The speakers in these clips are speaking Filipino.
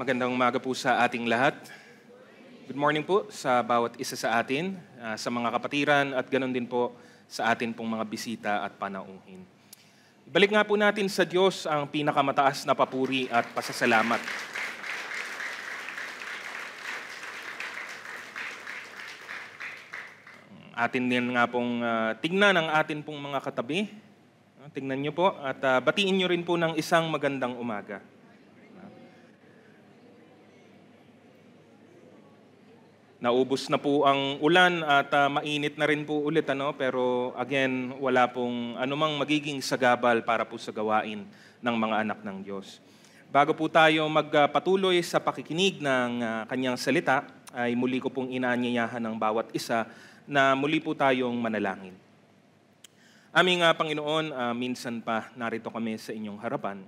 Magandang umaga po sa ating lahat. Good morning po sa bawat isa sa atin, uh, sa mga kapatiran at ganoon din po sa atin pong mga bisita at panauhin. Ibalik nga po natin sa Diyos ang pinakamataas na papuri at pasasalamat. Atin din nga pong uh, tignan ang atin pong mga katabi. Tingnan niyo po at uh, batiin niyo rin po ng isang magandang umaga. Naubos na po ang ulan at uh, mainit na rin po ulit ano pero again wala pong anumang magiging sagabal para po sa gawain ng mga anak ng Diyos. Bago po tayo magpatuloy sa pakikinig ng uh, kanyang salita ay muli ko pong inaanyayahan ng bawat isa na muli po tayong manalangin. Aming uh, Panginoon, uh, minsan pa narito kami sa inyong harapan.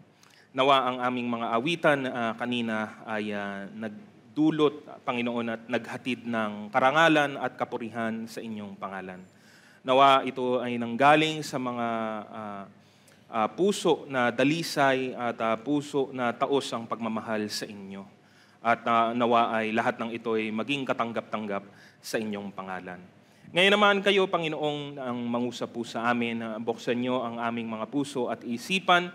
Nawa ang aming mga awitan uh, kanina ay uh, nag dulot, Panginoon, at naghatid ng karangalan at kapurihan sa inyong pangalan. Nawa ito ay nanggaling sa mga uh, uh, puso na dalisay at uh, puso na taos ang pagmamahal sa inyo. At uh, nawa ay lahat ng ito ay maging katanggap-tanggap sa inyong pangalan. Ngayon naman kayo, Panginoong, ang mangusap po sa amin, buksan nyo ang aming mga puso at isipan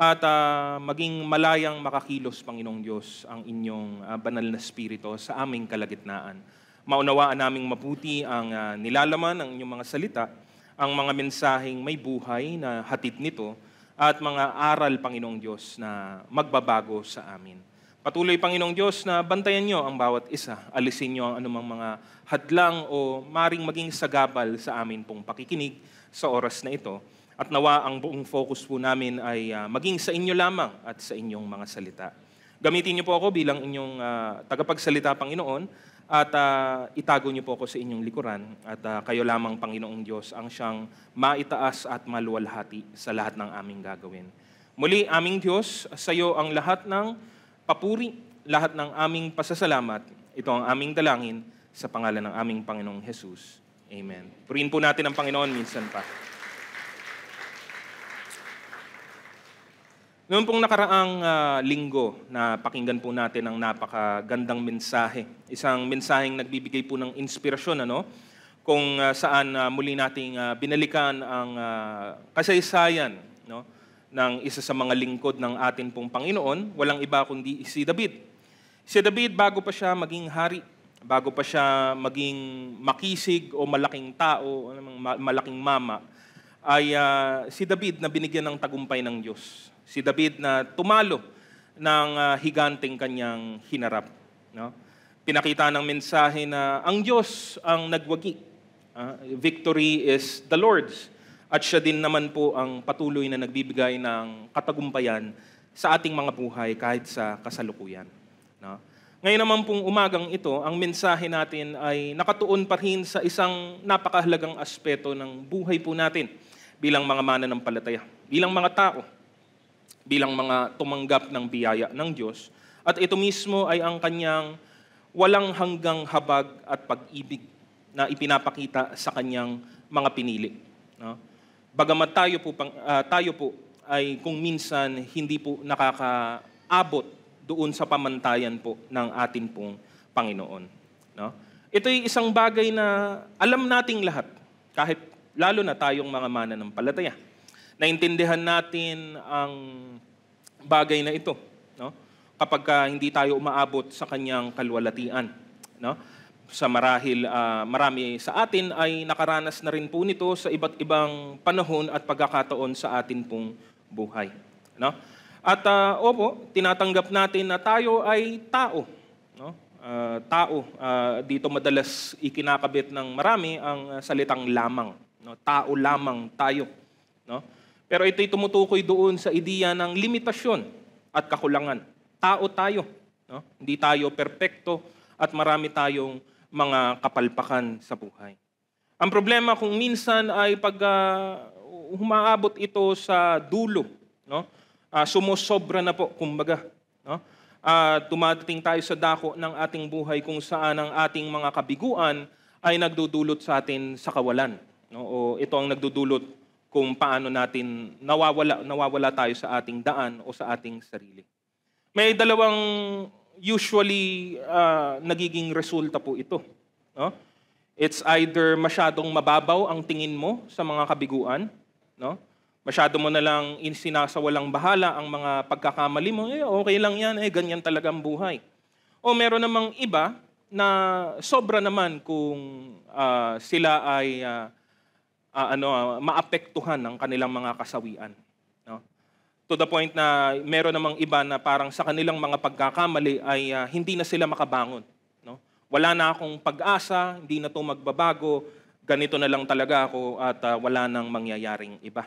at uh, maging malayang makakilos, Panginoong Diyos, ang inyong uh, banal na spirito sa aming kalagitnaan. Maunawaan naming mabuti ang uh, nilalaman ng inyong mga salita, ang mga mensaheng may buhay na hatid nito, at mga aral, Panginoong Diyos, na magbabago sa amin. Patuloy, Panginoong Diyos, na bantayan niyo ang bawat isa. Alisin niyo ang anumang mga hadlang o maring maging sagabal sa amin pong pakikinig sa oras na ito at nawa ang buong focus po namin ay uh, maging sa inyo lamang at sa inyong mga salita. Gamitin niyo po ako bilang inyong uh, tagapagsalita, Panginoon, at uh, itago niyo po ako sa inyong likuran at uh, kayo lamang, Panginoong Diyos, ang siyang maitaas at maluwalhati sa lahat ng aming gagawin. Muli, aming Diyos, sa iyo ang lahat ng papuri, lahat ng aming pasasalamat. Ito ang aming dalangin sa pangalan ng aming Panginoong Jesus. Amen. Purihin po natin ang Panginoon minsan pa. Noong pong nakaraang uh, linggo na pakinggan po natin ang napakagandang mensahe. Isang mensaheng nagbibigay po ng inspirasyon ano kung uh, saan uh, muli nating uh, binalikan ang uh, kasaysayan no ng isa sa mga lingkod ng atin pong Panginoon, walang iba kundi si David. Si David bago pa siya maging hari, bago pa siya maging makisig o malaking tao, o malaking mama, ay uh, si David na binigyan ng tagumpay ng Diyos si David na tumalo ng ah, higanteng kanyang hinarap. No? Pinakita ng mensahe na ang Diyos ang nagwagi. Uh, victory is the Lord's. At siya din naman po ang patuloy na nagbibigay ng katagumpayan sa ating mga buhay kahit sa kasalukuyan. No? Ngayon naman pong umagang ito, ang mensahe natin ay nakatuon pa rin sa isang napakahalagang aspeto ng buhay po natin bilang mga mananampalataya, bilang mga tao bilang mga tumanggap ng biyaya ng Diyos. At ito mismo ay ang kanyang walang hanggang habag at pag-ibig na ipinapakita sa kanyang mga pinili. No? Bagamat tayo po, pang, uh, tayo po ay kung minsan hindi po nakakaabot doon sa pamantayan po ng atin pong Panginoon. No? Ito'y isang bagay na alam nating lahat, kahit lalo na tayong mga mananampalataya. palataya naintindihan natin ang bagay na ito, no? Kapag uh, hindi tayo umaabot sa kanyang kalwalatian, no? Sa marahil uh, marami sa atin ay nakaranas na rin po nito sa iba't ibang panahon at pagkakataon sa atin pong buhay, no? At uh, opo, tinatanggap natin na tayo ay tao, no? Uh, tao uh, dito madalas ikinakabit ng marami ang salitang lamang, no? Tao lamang tayo, no? Pero ito'y tumutukoy doon sa ideya ng limitasyon at kakulangan. Tao tayo. No? Hindi tayo perpekto at marami tayong mga kapalpakan sa buhay. Ang problema kung minsan ay pag uh, humaabot ito sa dulo, no? Uh, sumosobra na po, kumbaga, no? Uh, ah, dumadating tayo sa dako ng ating buhay kung saan ang ating mga kabiguan ay nagdudulot sa atin sa kawalan, no? O ito ang nagdudulot kung paano natin nawawala, nawawala tayo sa ating daan o sa ating sarili. May dalawang usually uh, nagiging resulta po ito. No? It's either masyadong mababaw ang tingin mo sa mga kabiguan, no? masyado mo na lang insinasawalang bahala ang mga pagkakamali mo, eh, okay lang yan, eh, ganyan talaga ang buhay. O meron namang iba na sobra naman kung uh, sila ay uh, uh, ano, ah, maapektuhan ng kanilang mga kasawian. No? To the point na meron namang iba na parang sa kanilang mga pagkakamali ay uh, hindi na sila makabangon. No? Wala na akong pag-asa, hindi na to magbabago, ganito na lang talaga ako at uh, wala nang mangyayaring iba.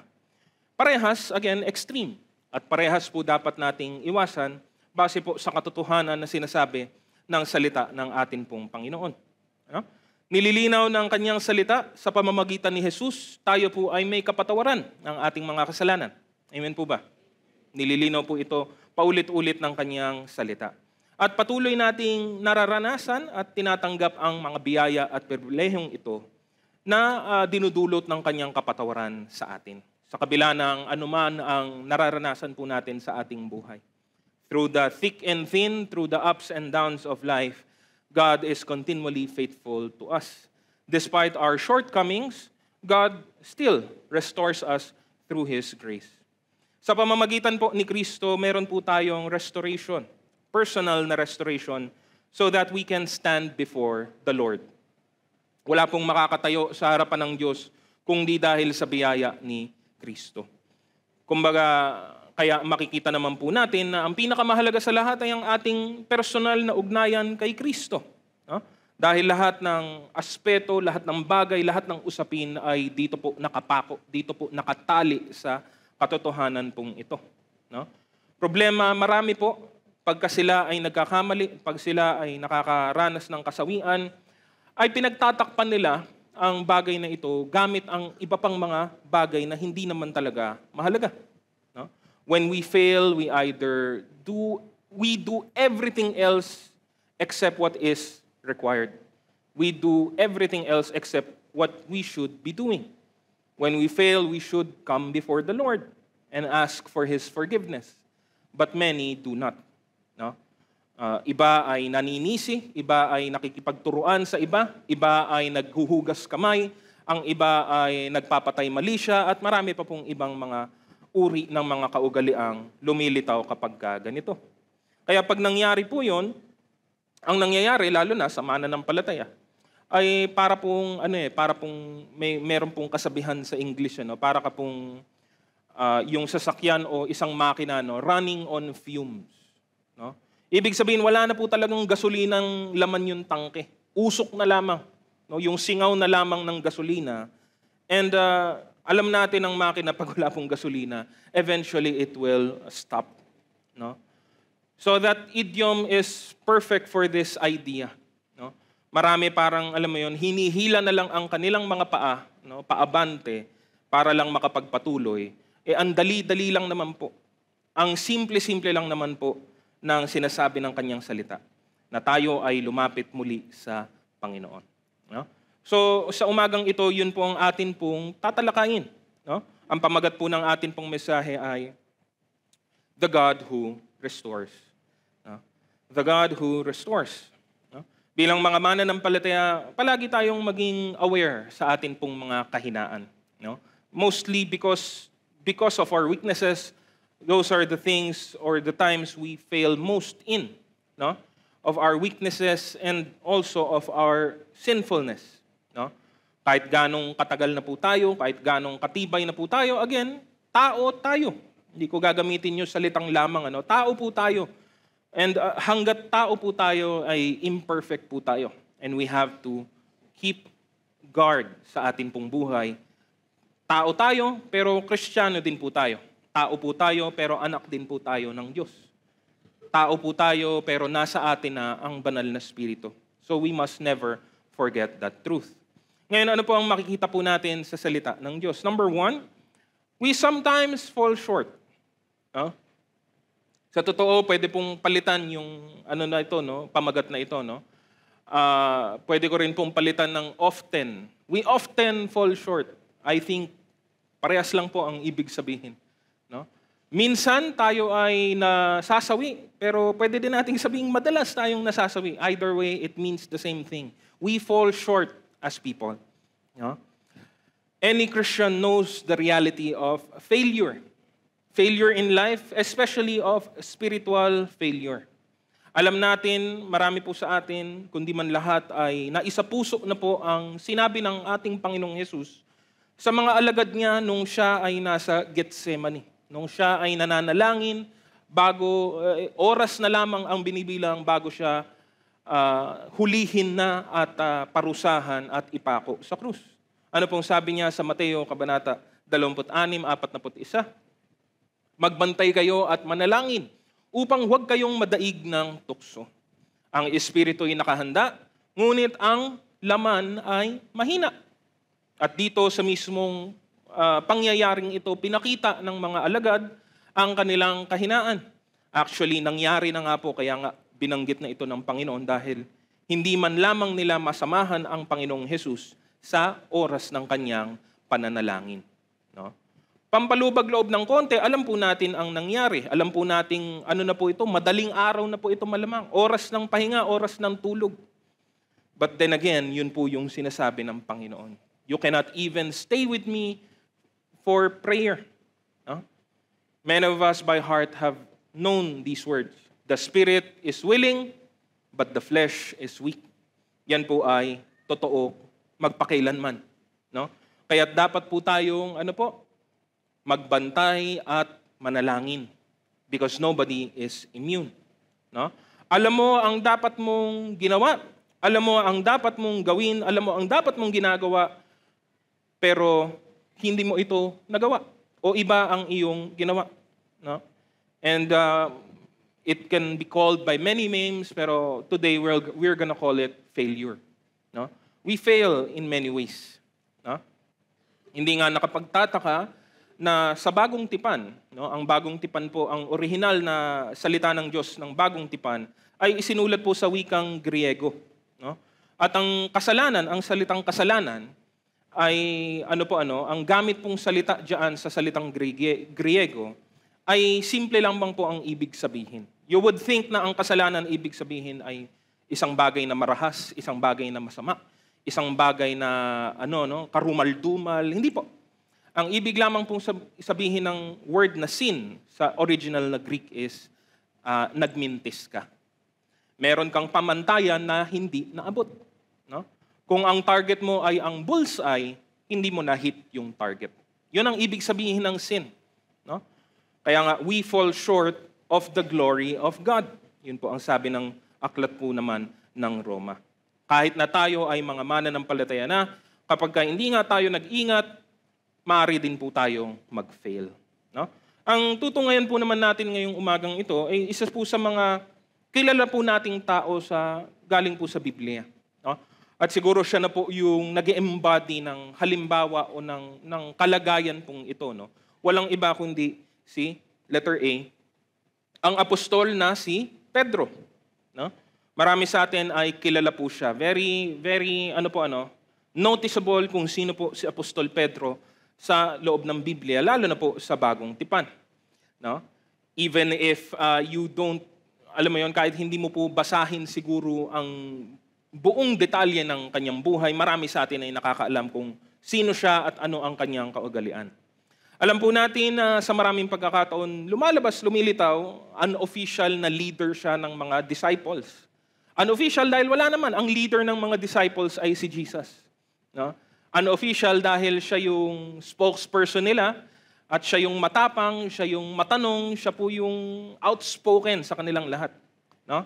Parehas, again, extreme. At parehas po dapat nating iwasan base po sa katotohanan na sinasabi ng salita ng atin pong Panginoon. Ano? Nililinaw ng kanyang salita sa pamamagitan ni Jesus, tayo po ay may kapatawaran ng ating mga kasalanan. Amen po ba? Nililinaw po ito paulit-ulit ng kanyang salita. At patuloy nating nararanasan at tinatanggap ang mga biyaya at pribilehiyong ito na uh, dinudulot ng kanyang kapatawaran sa atin. Sa kabila ng anuman ang nararanasan po natin sa ating buhay. Through the thick and thin, through the ups and downs of life, God is continually faithful to us. Despite our shortcomings, God still restores us through His grace. Sa pamamagitan po ni Kristo, meron po tayong restoration, personal na restoration, so that we can stand before the Lord. Wala pong makakatayo sa harapan ng Diyos kung di dahil sa biyaya ni Kristo. Kumbaga, kaya makikita naman po natin na ang pinakamahalaga sa lahat ay ang ating personal na ugnayan kay Kristo. No? Ah, dahil lahat ng aspeto, lahat ng bagay, lahat ng usapin ay dito po nakapako, dito po nakatali sa katotohanan pong ito. No? Problema marami po pagka sila ay nagkakamali, pag sila ay nakakaranas ng kasawian, ay pinagtatakpan nila ang bagay na ito gamit ang iba pang mga bagay na hindi naman talaga mahalaga. When we fail, we either do, we do everything else except what is required. We do everything else except what we should be doing. When we fail, we should come before the Lord and ask for His forgiveness. But many do not. No? Uh, iba ay naninisi, iba ay nakikipagturuan sa iba, iba ay naghuhugas kamay, ang iba ay nagpapatay mali siya, at marami pa pong ibang mga uri ng mga kaugaliang lumilitaw kapag ganito. Kaya pag nangyari po yon, ang nangyayari lalo na sa mananampalataya ay para pong ano eh, para pong may meron pong kasabihan sa English ano, para ka pong uh, yung sasakyan o isang makina no, running on fumes, no? Ibig sabihin wala na po talagang gasolina ng laman yung tangke. Usok na lamang, no? Yung singaw na lamang ng gasolina. And uh, alam natin ang makina pag wala pong gasolina, eventually it will stop. No? So that idiom is perfect for this idea. No? Marami parang, alam mo yon hinihila na lang ang kanilang mga paa, no? paabante, para lang makapagpatuloy. Eh, ang dali-dali lang naman po. Ang simple-simple lang naman po ng sinasabi ng kanyang salita na tayo ay lumapit muli sa Panginoon. No? So sa umagang ito, yun po ang atin pong tatalakayin. No? Ang pamagat po ng atin pong mensahe ay The God who restores. No? The God who restores. No? Bilang mga mananampalataya, palagi tayong maging aware sa atin pong mga kahinaan. No? Mostly because because of our weaknesses, those are the things or the times we fail most in, no? Of our weaknesses and also of our sinfulness, No? Kahit ganong katagal na po tayo, kahit ganong katibay na po tayo, again, tao tayo. Hindi ko gagamitin yung salitang lamang. Ano? Tao po tayo. And uh, hanggat tao po tayo ay imperfect po tayo. And we have to keep guard sa atin pong buhay. Tao tayo, pero kristyano din po tayo. Tao po tayo, pero anak din po tayo ng Diyos. Tao po tayo, pero nasa atin na ang banal na spirito. So we must never forget that truth. Ngayon, ano po ang makikita po natin sa salita ng Diyos? Number one, we sometimes fall short. No? Sa totoo, pwede pong palitan yung ano na ito, no? pamagat na ito. No? Uh, pwede ko rin pong palitan ng often. We often fall short. I think parehas lang po ang ibig sabihin. No? Minsan tayo ay nasasawi, pero pwede din nating sabing madalas tayong nasasawi. Either way, it means the same thing. We fall short as people. No? Any Christian knows the reality of failure. Failure in life, especially of spiritual failure. Alam natin, marami po sa atin, kundi man lahat ay naisapuso na po ang sinabi ng ating Panginoong Yesus sa mga alagad niya nung siya ay nasa Getsemani. nung siya ay nananalangin bago eh, oras na lamang ang binibilang bago siya uh, hulihin na at uh, parusahan at ipako sa krus. Ano pong sabi niya sa Mateo Kabanata 26:41? Magbantay kayo at manalangin upang huwag kayong madaig ng tukso. Ang espiritu ay nakahanda, ngunit ang laman ay mahina. At dito sa mismong uh, pangyayaring ito, pinakita ng mga alagad ang kanilang kahinaan. Actually, nangyari na nga po, kaya nga binanggit na ito ng Panginoon dahil hindi man lamang nila masamahan ang Panginoong Hesus sa oras ng kanyang pananalangin. No? Pampalubag loob ng konti, alam po natin ang nangyari. Alam po natin ano na po ito, madaling araw na po ito malamang. Oras ng pahinga, oras ng tulog. But then again, yun po yung sinasabi ng Panginoon. You cannot even stay with me for prayer. No? Many of us by heart have known these words. The spirit is willing, but the flesh is weak. Yan po ay totoo magpakailanman. No? Kaya dapat po tayong ano po, magbantay at manalangin because nobody is immune. No? Alam mo ang dapat mong ginawa, alam mo ang dapat mong gawin, alam mo ang dapat mong ginagawa, pero hindi mo ito nagawa o iba ang iyong ginawa. No? And uh, It can be called by many names, pero today we're, we're gonna call it failure. No? We fail in many ways. No? Hindi nga nakapagtataka na sa bagong tipan, no, ang bagong tipan po, ang original na salita ng Diyos ng bagong tipan ay isinulat po sa wikang Griego. No? At ang kasalanan, ang salitang kasalanan, ay ano po ano, ang gamit pong salita diyan sa salitang Griego ay simple lang bang po ang ibig sabihin. You would think na ang kasalanan ibig sabihin ay isang bagay na marahas, isang bagay na masama, isang bagay na ano no, karumal-dumal. Hindi po. Ang ibig lamang pong sabihin ng word na sin sa original na Greek is uh, nagmintis ka. Meron kang pamantayan na hindi naabot. No? Kung ang target mo ay ang bullseye, hindi mo na-hit yung target. Yun ang ibig sabihin ng sin. No? Kaya nga, we fall short of the glory of God. Yun po ang sabi ng aklat po naman ng Roma. Kahit na tayo ay mga mana ng palataya na, kapag ka hindi nga tayo nag-ingat, maaari din po tayong mag-fail. No? Ang tutungayan po naman natin ngayong umagang ito ay isa po sa mga kilala po nating tao sa galing po sa Biblia. No? At siguro siya na po yung nag embody ng halimbawa o ng, ng kalagayan pong ito. No? Walang iba kundi si letter A, ang apostol na si Pedro. No? Marami sa atin ay kilala po siya. Very, very, ano po ano, noticeable kung sino po si Apostol Pedro sa loob ng Biblia, lalo na po sa Bagong Tipan. No? Even if uh, you don't, alam mo yon kahit hindi mo po basahin siguro ang buong detalye ng kanyang buhay, marami sa atin ay nakakaalam kung sino siya at ano ang kanyang kaugalian. Alam po natin na sa maraming pagkakataon, lumalabas, lumilitaw, unofficial na leader siya ng mga disciples. Unofficial dahil wala naman. Ang leader ng mga disciples ay si Jesus. No? Unofficial dahil siya yung spokesperson nila at siya yung matapang, siya yung matanong, siya po yung outspoken sa kanilang lahat. No?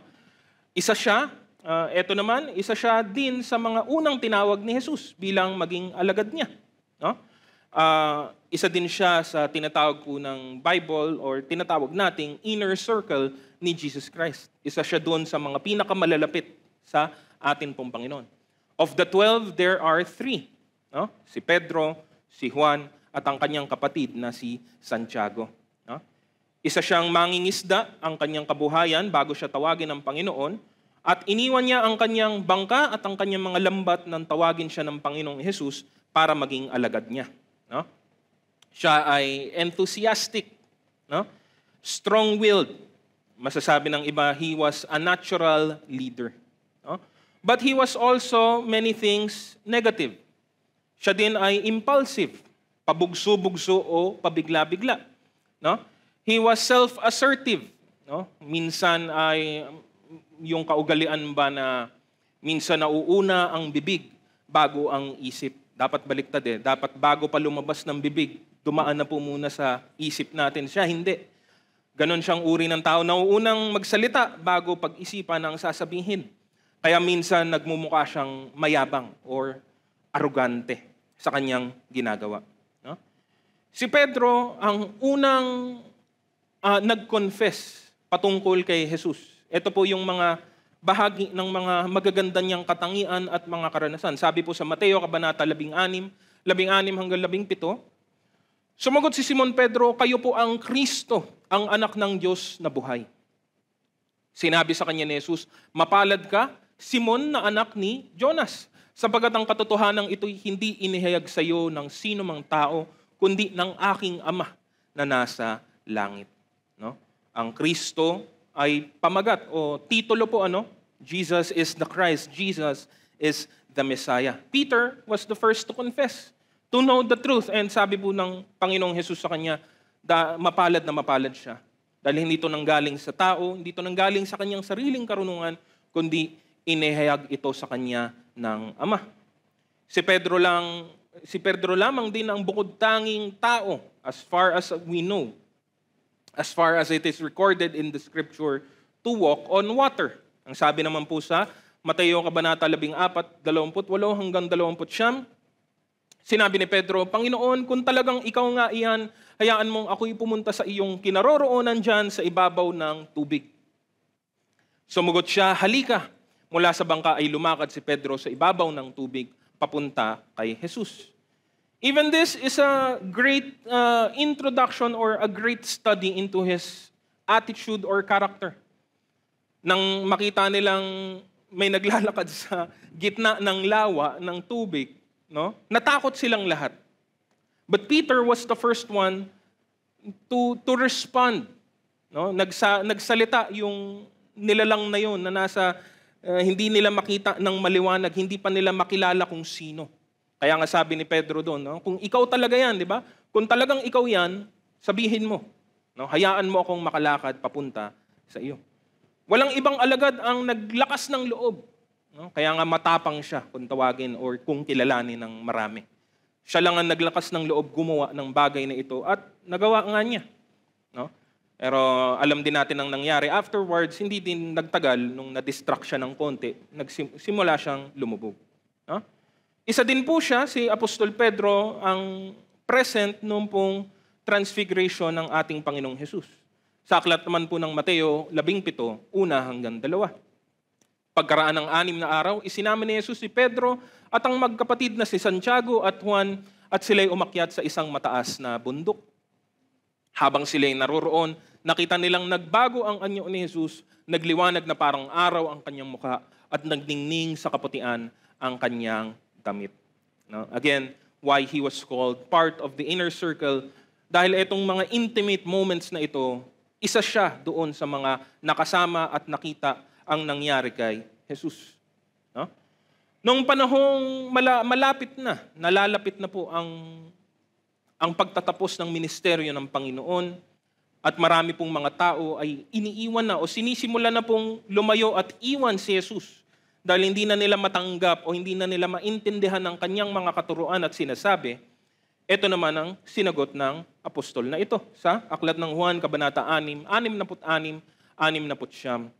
Isa siya, uh, eto naman, isa siya din sa mga unang tinawag ni Jesus bilang maging alagad niya. No? uh, isa din siya sa tinatawag po ng Bible or tinatawag nating inner circle ni Jesus Christ. Isa siya doon sa mga pinakamalalapit sa atin pong Panginoon. Of the twelve, there are three. No? Si Pedro, si Juan, at ang kanyang kapatid na si Santiago. No? Isa siyang mangingisda ang kanyang kabuhayan bago siya tawagin ng Panginoon. At iniwan niya ang kanyang bangka at ang kanyang mga lambat nang tawagin siya ng Panginoong Hesus para maging alagad niya. No? Siya ay enthusiastic, no? strong-willed. Masasabi ng iba, he was a natural leader. No? But he was also many things negative. Siya din ay impulsive, pabugso-bugso o pabigla-bigla. No? He was self-assertive. No? Minsan ay mm, yung kaugalian ba na minsan nauuna ang bibig bago ang isip. Dapat baliktad eh. Dapat bago pa lumabas ng bibig, dumaan na po muna sa isip natin. Siya hindi. Ganon siyang uri ng tao na unang magsalita bago pag-isipan ang sasabihin. Kaya minsan nagmumukha siyang mayabang or arugante sa kanyang ginagawa. No? Si Pedro ang unang uh, nag-confess patungkol kay Jesus. Ito po yung mga bahagi ng mga magaganda niyang katangian at mga karanasan. Sabi po sa Mateo, Kabanata 16, 16 hanggang 17, Sumagot si Simon Pedro, kayo po ang Kristo, ang anak ng Diyos na buhay. Sinabi sa kanya ni Jesus, mapalad ka, Simon na anak ni Jonas, sapagat ang katotohanan ito'y hindi inihayag sa iyo ng sino mang tao, kundi ng aking Ama na nasa langit. No? Ang Kristo ay pamagat o titulo po ano? Jesus is the Christ. Jesus is the Messiah. Peter was the first to confess, to know the truth. And sabi po ng Panginoong Jesus sa kanya, da, mapalad na mapalad siya. Dahil hindi ito nanggaling sa tao, hindi ito nanggaling sa kanyang sariling karunungan, kundi inihayag ito sa kanya ng Ama. Si Pedro lang si Pedro lamang din ang bukod tanging tao as far as we know as far as it is recorded in the scripture, to walk on water. Ang sabi naman po sa Mateo Kabanata 14, 28 hanggang 29, Sinabi ni Pedro, Panginoon, kung talagang ikaw nga iyan, hayaan mong ako'y pumunta sa iyong kinaroroonan dyan sa ibabaw ng tubig. Sumugot siya, halika. Mula sa bangka ay lumakad si Pedro sa ibabaw ng tubig papunta kay Jesus. Even this is a great uh, introduction or a great study into his attitude or character. Nang makita nilang may naglalakad sa gitna ng lawa, ng tubig, no? natakot silang lahat. But Peter was the first one to, to respond. No? Nagsa, nagsalita yung nilalang na yun na nasa, uh, hindi nila makita ng maliwanag, hindi pa nila makilala kung sino. Kaya nga sabi ni Pedro doon, no? kung ikaw talaga yan, di ba? Kung talagang ikaw yan, sabihin mo. No? Hayaan mo akong makalakad papunta sa iyo. Walang ibang alagad ang naglakas ng loob. No? Kaya nga matapang siya kung tawagin or kung kilalanin ng marami. Siya lang ang naglakas ng loob gumawa ng bagay na ito at nagawa nga niya. No? Pero alam din natin ang nangyari. Afterwards, hindi din nagtagal nung na-distract siya ng konti. Nagsimula siyang lumubog. No? Isa din po siya, si Apostol Pedro, ang present noong pong transfiguration ng ating Panginoong Jesus. Sa aklat naman po ng Mateo 17, una hanggang dalawa. Pagkaraan ng anim na araw, isinama ni Jesus si Pedro at ang magkapatid na si Santiago at Juan at sila'y umakyat sa isang mataas na bundok. Habang sila'y naroroon, nakita nilang nagbago ang anyo ni Jesus, nagliwanag na parang araw ang kanyang mukha at nagningning sa kaputian ang kanyang damit. No? Again, why he was called part of the inner circle dahil itong mga intimate moments na ito, isa siya doon sa mga nakasama at nakita ang nangyari kay Jesus. No? Nung panahong malapit na, nalalapit na po ang ang pagtatapos ng ministeryo ng Panginoon at marami pong mga tao ay iniiwan na o sinisimula na pong lumayo at iwan si Jesus dahil hindi na nila matanggap o hindi na nila maintindihan ng kanyang mga katuruan at sinasabi, ito naman ang sinagot ng apostol na ito sa Aklat ng Juan, Kabanata 6, 66, 69.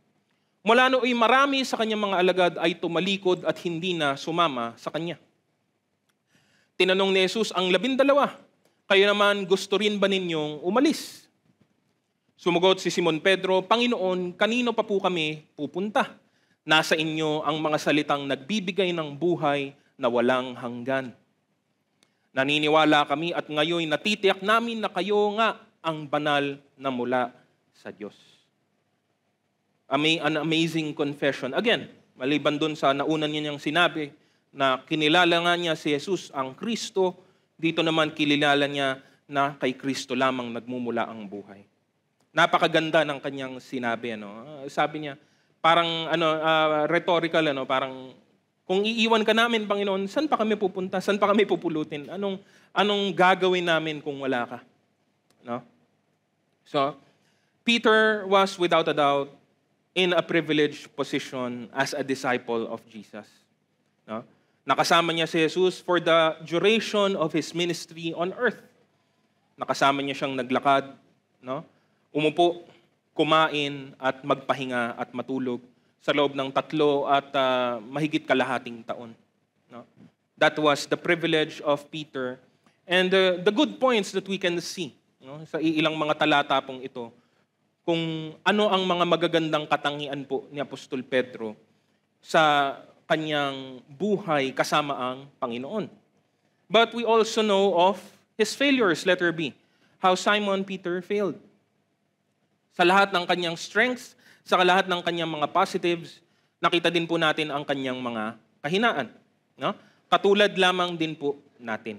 Mula nooy marami sa kanyang mga alagad ay tumalikod at hindi na sumama sa kanya. Tinanong ni Jesus ang labindalawa, kayo naman gusto rin ba ninyong umalis? Sumagot si Simon Pedro, Panginoon, kanino pa po kami pupunta? Nasa inyo ang mga salitang nagbibigay ng buhay na walang hanggan. Naniniwala kami at ngayon natitiyak namin na kayo nga ang banal na mula sa Diyos. An amazing confession. Again, maliban dun sa naunan niya niyang sinabi na kinilala nga niya si Jesus ang Kristo, dito naman kililala niya na kay Kristo lamang nagmumula ang buhay. Napakaganda ng kanyang sinabi. Ano? Ah, sabi niya, parang ano uh, rhetorical ano, parang kung iiwan ka namin Panginoon, saan pa kami pupunta? Saan pa kami pupulutin? Anong anong gagawin namin kung wala ka? No? So, Peter was without a doubt in a privileged position as a disciple of Jesus. No? Nakasama niya si Jesus for the duration of his ministry on earth. Nakasama niya siyang naglakad, no? Umupo kumain at magpahinga at matulog sa loob ng tatlo at uh, mahigit kalahating taon. No? That was the privilege of Peter. And uh, the good points that we can see no, sa ilang mga talata pong ito, kung ano ang mga magagandang katangian po ni Apostol Pedro sa kanyang buhay kasama ang Panginoon. But we also know of his failures, letter B, how Simon Peter failed. Sa lahat ng kanyang strengths, sa lahat ng kanyang mga positives, nakita din po natin ang kanyang mga kahinaan. No? Katulad lamang din po natin.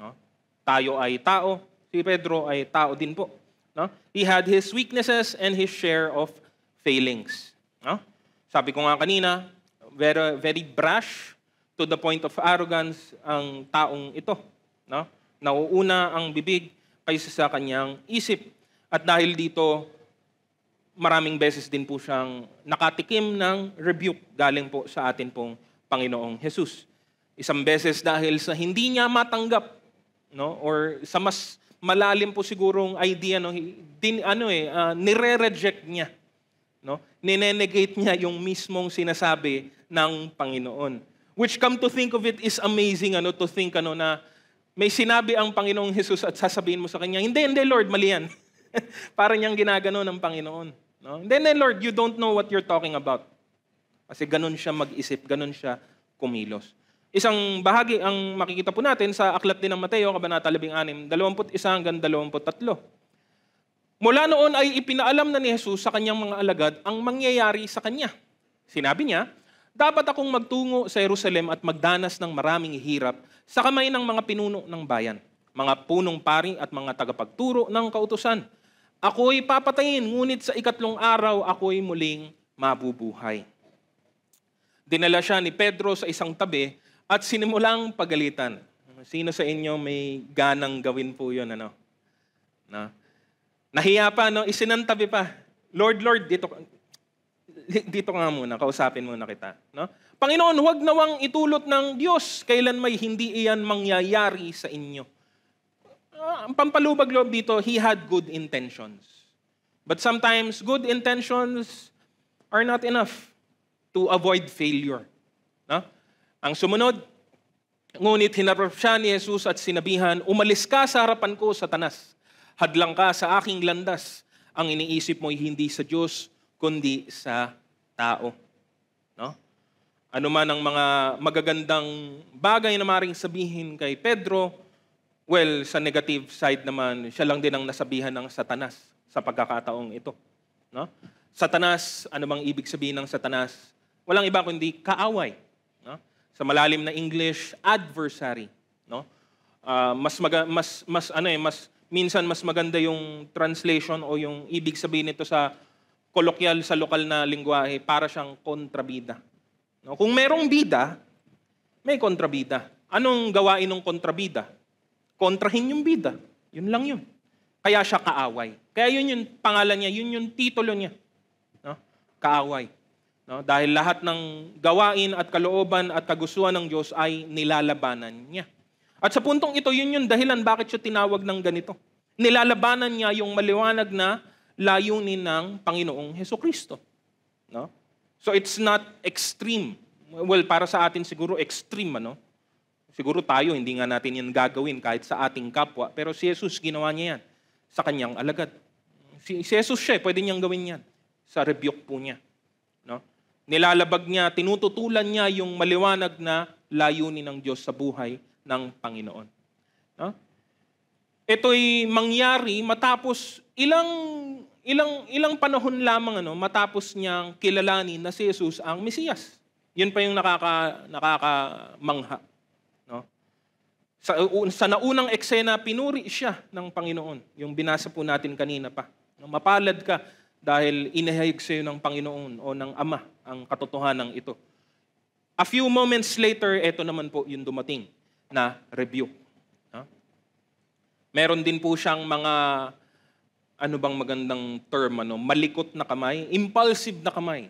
No? Tayo ay tao, si Pedro ay tao din po. No? He had his weaknesses and his share of failings. No? Sabi ko nga kanina, very, very brash to the point of arrogance ang taong ito. No? Nauuna ang bibig kaysa sa kanyang isip. At dahil dito, maraming beses din po siyang nakatikim ng rebuke galing po sa atin pong Panginoong Jesus. Isang beses dahil sa hindi niya matanggap no or sa mas malalim po sigurong idea no din ano eh uh, nire-reject niya no ninenegate niya yung mismong sinasabi ng Panginoon which come to think of it is amazing ano to think ano na may sinabi ang Panginoong Hesus at sasabihin mo sa kanya hindi hindi Lord mali yan para niyang ginagano ng Panginoon No? And then, Lord, you don't know what you're talking about. Kasi ganun siya mag-isip, ganun siya kumilos. Isang bahagi ang makikita po natin sa aklat din ng Mateo, Kabanata 16, 21 hanggang 23. Mula noon ay ipinaalam na ni Jesus sa kanyang mga alagad ang mangyayari sa kanya. Sinabi niya, dapat akong magtungo sa Jerusalem at magdanas ng maraming hirap sa kamay ng mga pinuno ng bayan, mga punong pari at mga tagapagturo ng kautusan, Ako'y papatayin, ngunit sa ikatlong araw ako'y muling mabubuhay. Dinala siya ni Pedro sa isang tabi at sinimulang pagalitan. Sino sa inyo may ganang gawin po yun? Ano? Na? Nahiya pa, no? isinantabi pa. Lord, Lord, dito, dito nga muna, kausapin muna kita. No? Panginoon, huwag nawang itulot ng Diyos kailan may hindi iyan mangyayari sa inyo. Ah, ang pampalubag loob dito, he had good intentions. But sometimes, good intentions are not enough to avoid failure. No? Ang sumunod, ngunit hinarap siya ni Jesus at sinabihan, Umalis ka sa harapan ko, Satanas. Hadlang ka sa aking landas. Ang iniisip mo ay hindi sa Diyos, kundi sa tao. No? Ano man ang mga magagandang bagay na maring sabihin kay Pedro, Well, sa negative side naman, siya lang din ang nasabihan ng Satanas sa pagkakataong ito. No? Satanas, ano bang ibig sabihin ng Satanas? Walang iba kundi kaaway. No? Sa malalim na English, adversary. No? Uh, mas, maga, mas, mas, ano eh, mas, minsan mas maganda yung translation o yung ibig sabihin nito sa kolokyal sa lokal na lingwahe para siyang kontrabida. No? Kung merong bida, may kontrabida. Anong gawain ng kontrabida? kontrahin yung bida. Yun lang yun. Kaya siya kaaway. Kaya yun yung pangalan niya, yun yung titulo niya. No? Kaaway. No? Dahil lahat ng gawain at kalooban at kagustuhan ng Diyos ay nilalabanan niya. At sa puntong ito, yun yung dahilan bakit siya tinawag ng ganito. Nilalabanan niya yung maliwanag na layunin ng Panginoong Heso Kristo. No? So it's not extreme. Well, para sa atin siguro extreme, ano? Siguro tayo, hindi nga natin yan gagawin kahit sa ating kapwa. Pero si Jesus, ginawa niya yan sa kanyang alagad. Si, si Jesus siya, eh, pwede niyang gawin yan sa rebuke po niya. No? Nilalabag niya, tinututulan niya yung maliwanag na layunin ng Diyos sa buhay ng Panginoon. No? Ito'y mangyari matapos ilang ilang ilang panahon lamang ano matapos niyang kilalanin na si Jesus ang Mesiyas. Yun pa yung nakaka nakakamangha. Sa, sa naunang eksena, pinuri siya ng Panginoon. Yung binasa po natin kanina pa. Mapalad ka dahil inihayag sa iyo ng Panginoon o ng Ama ang katotohanan ito. A few moments later, ito naman po yung dumating na review. Ha? Meron din po siyang mga ano bang magandang term, ano, malikot na kamay, impulsive na kamay.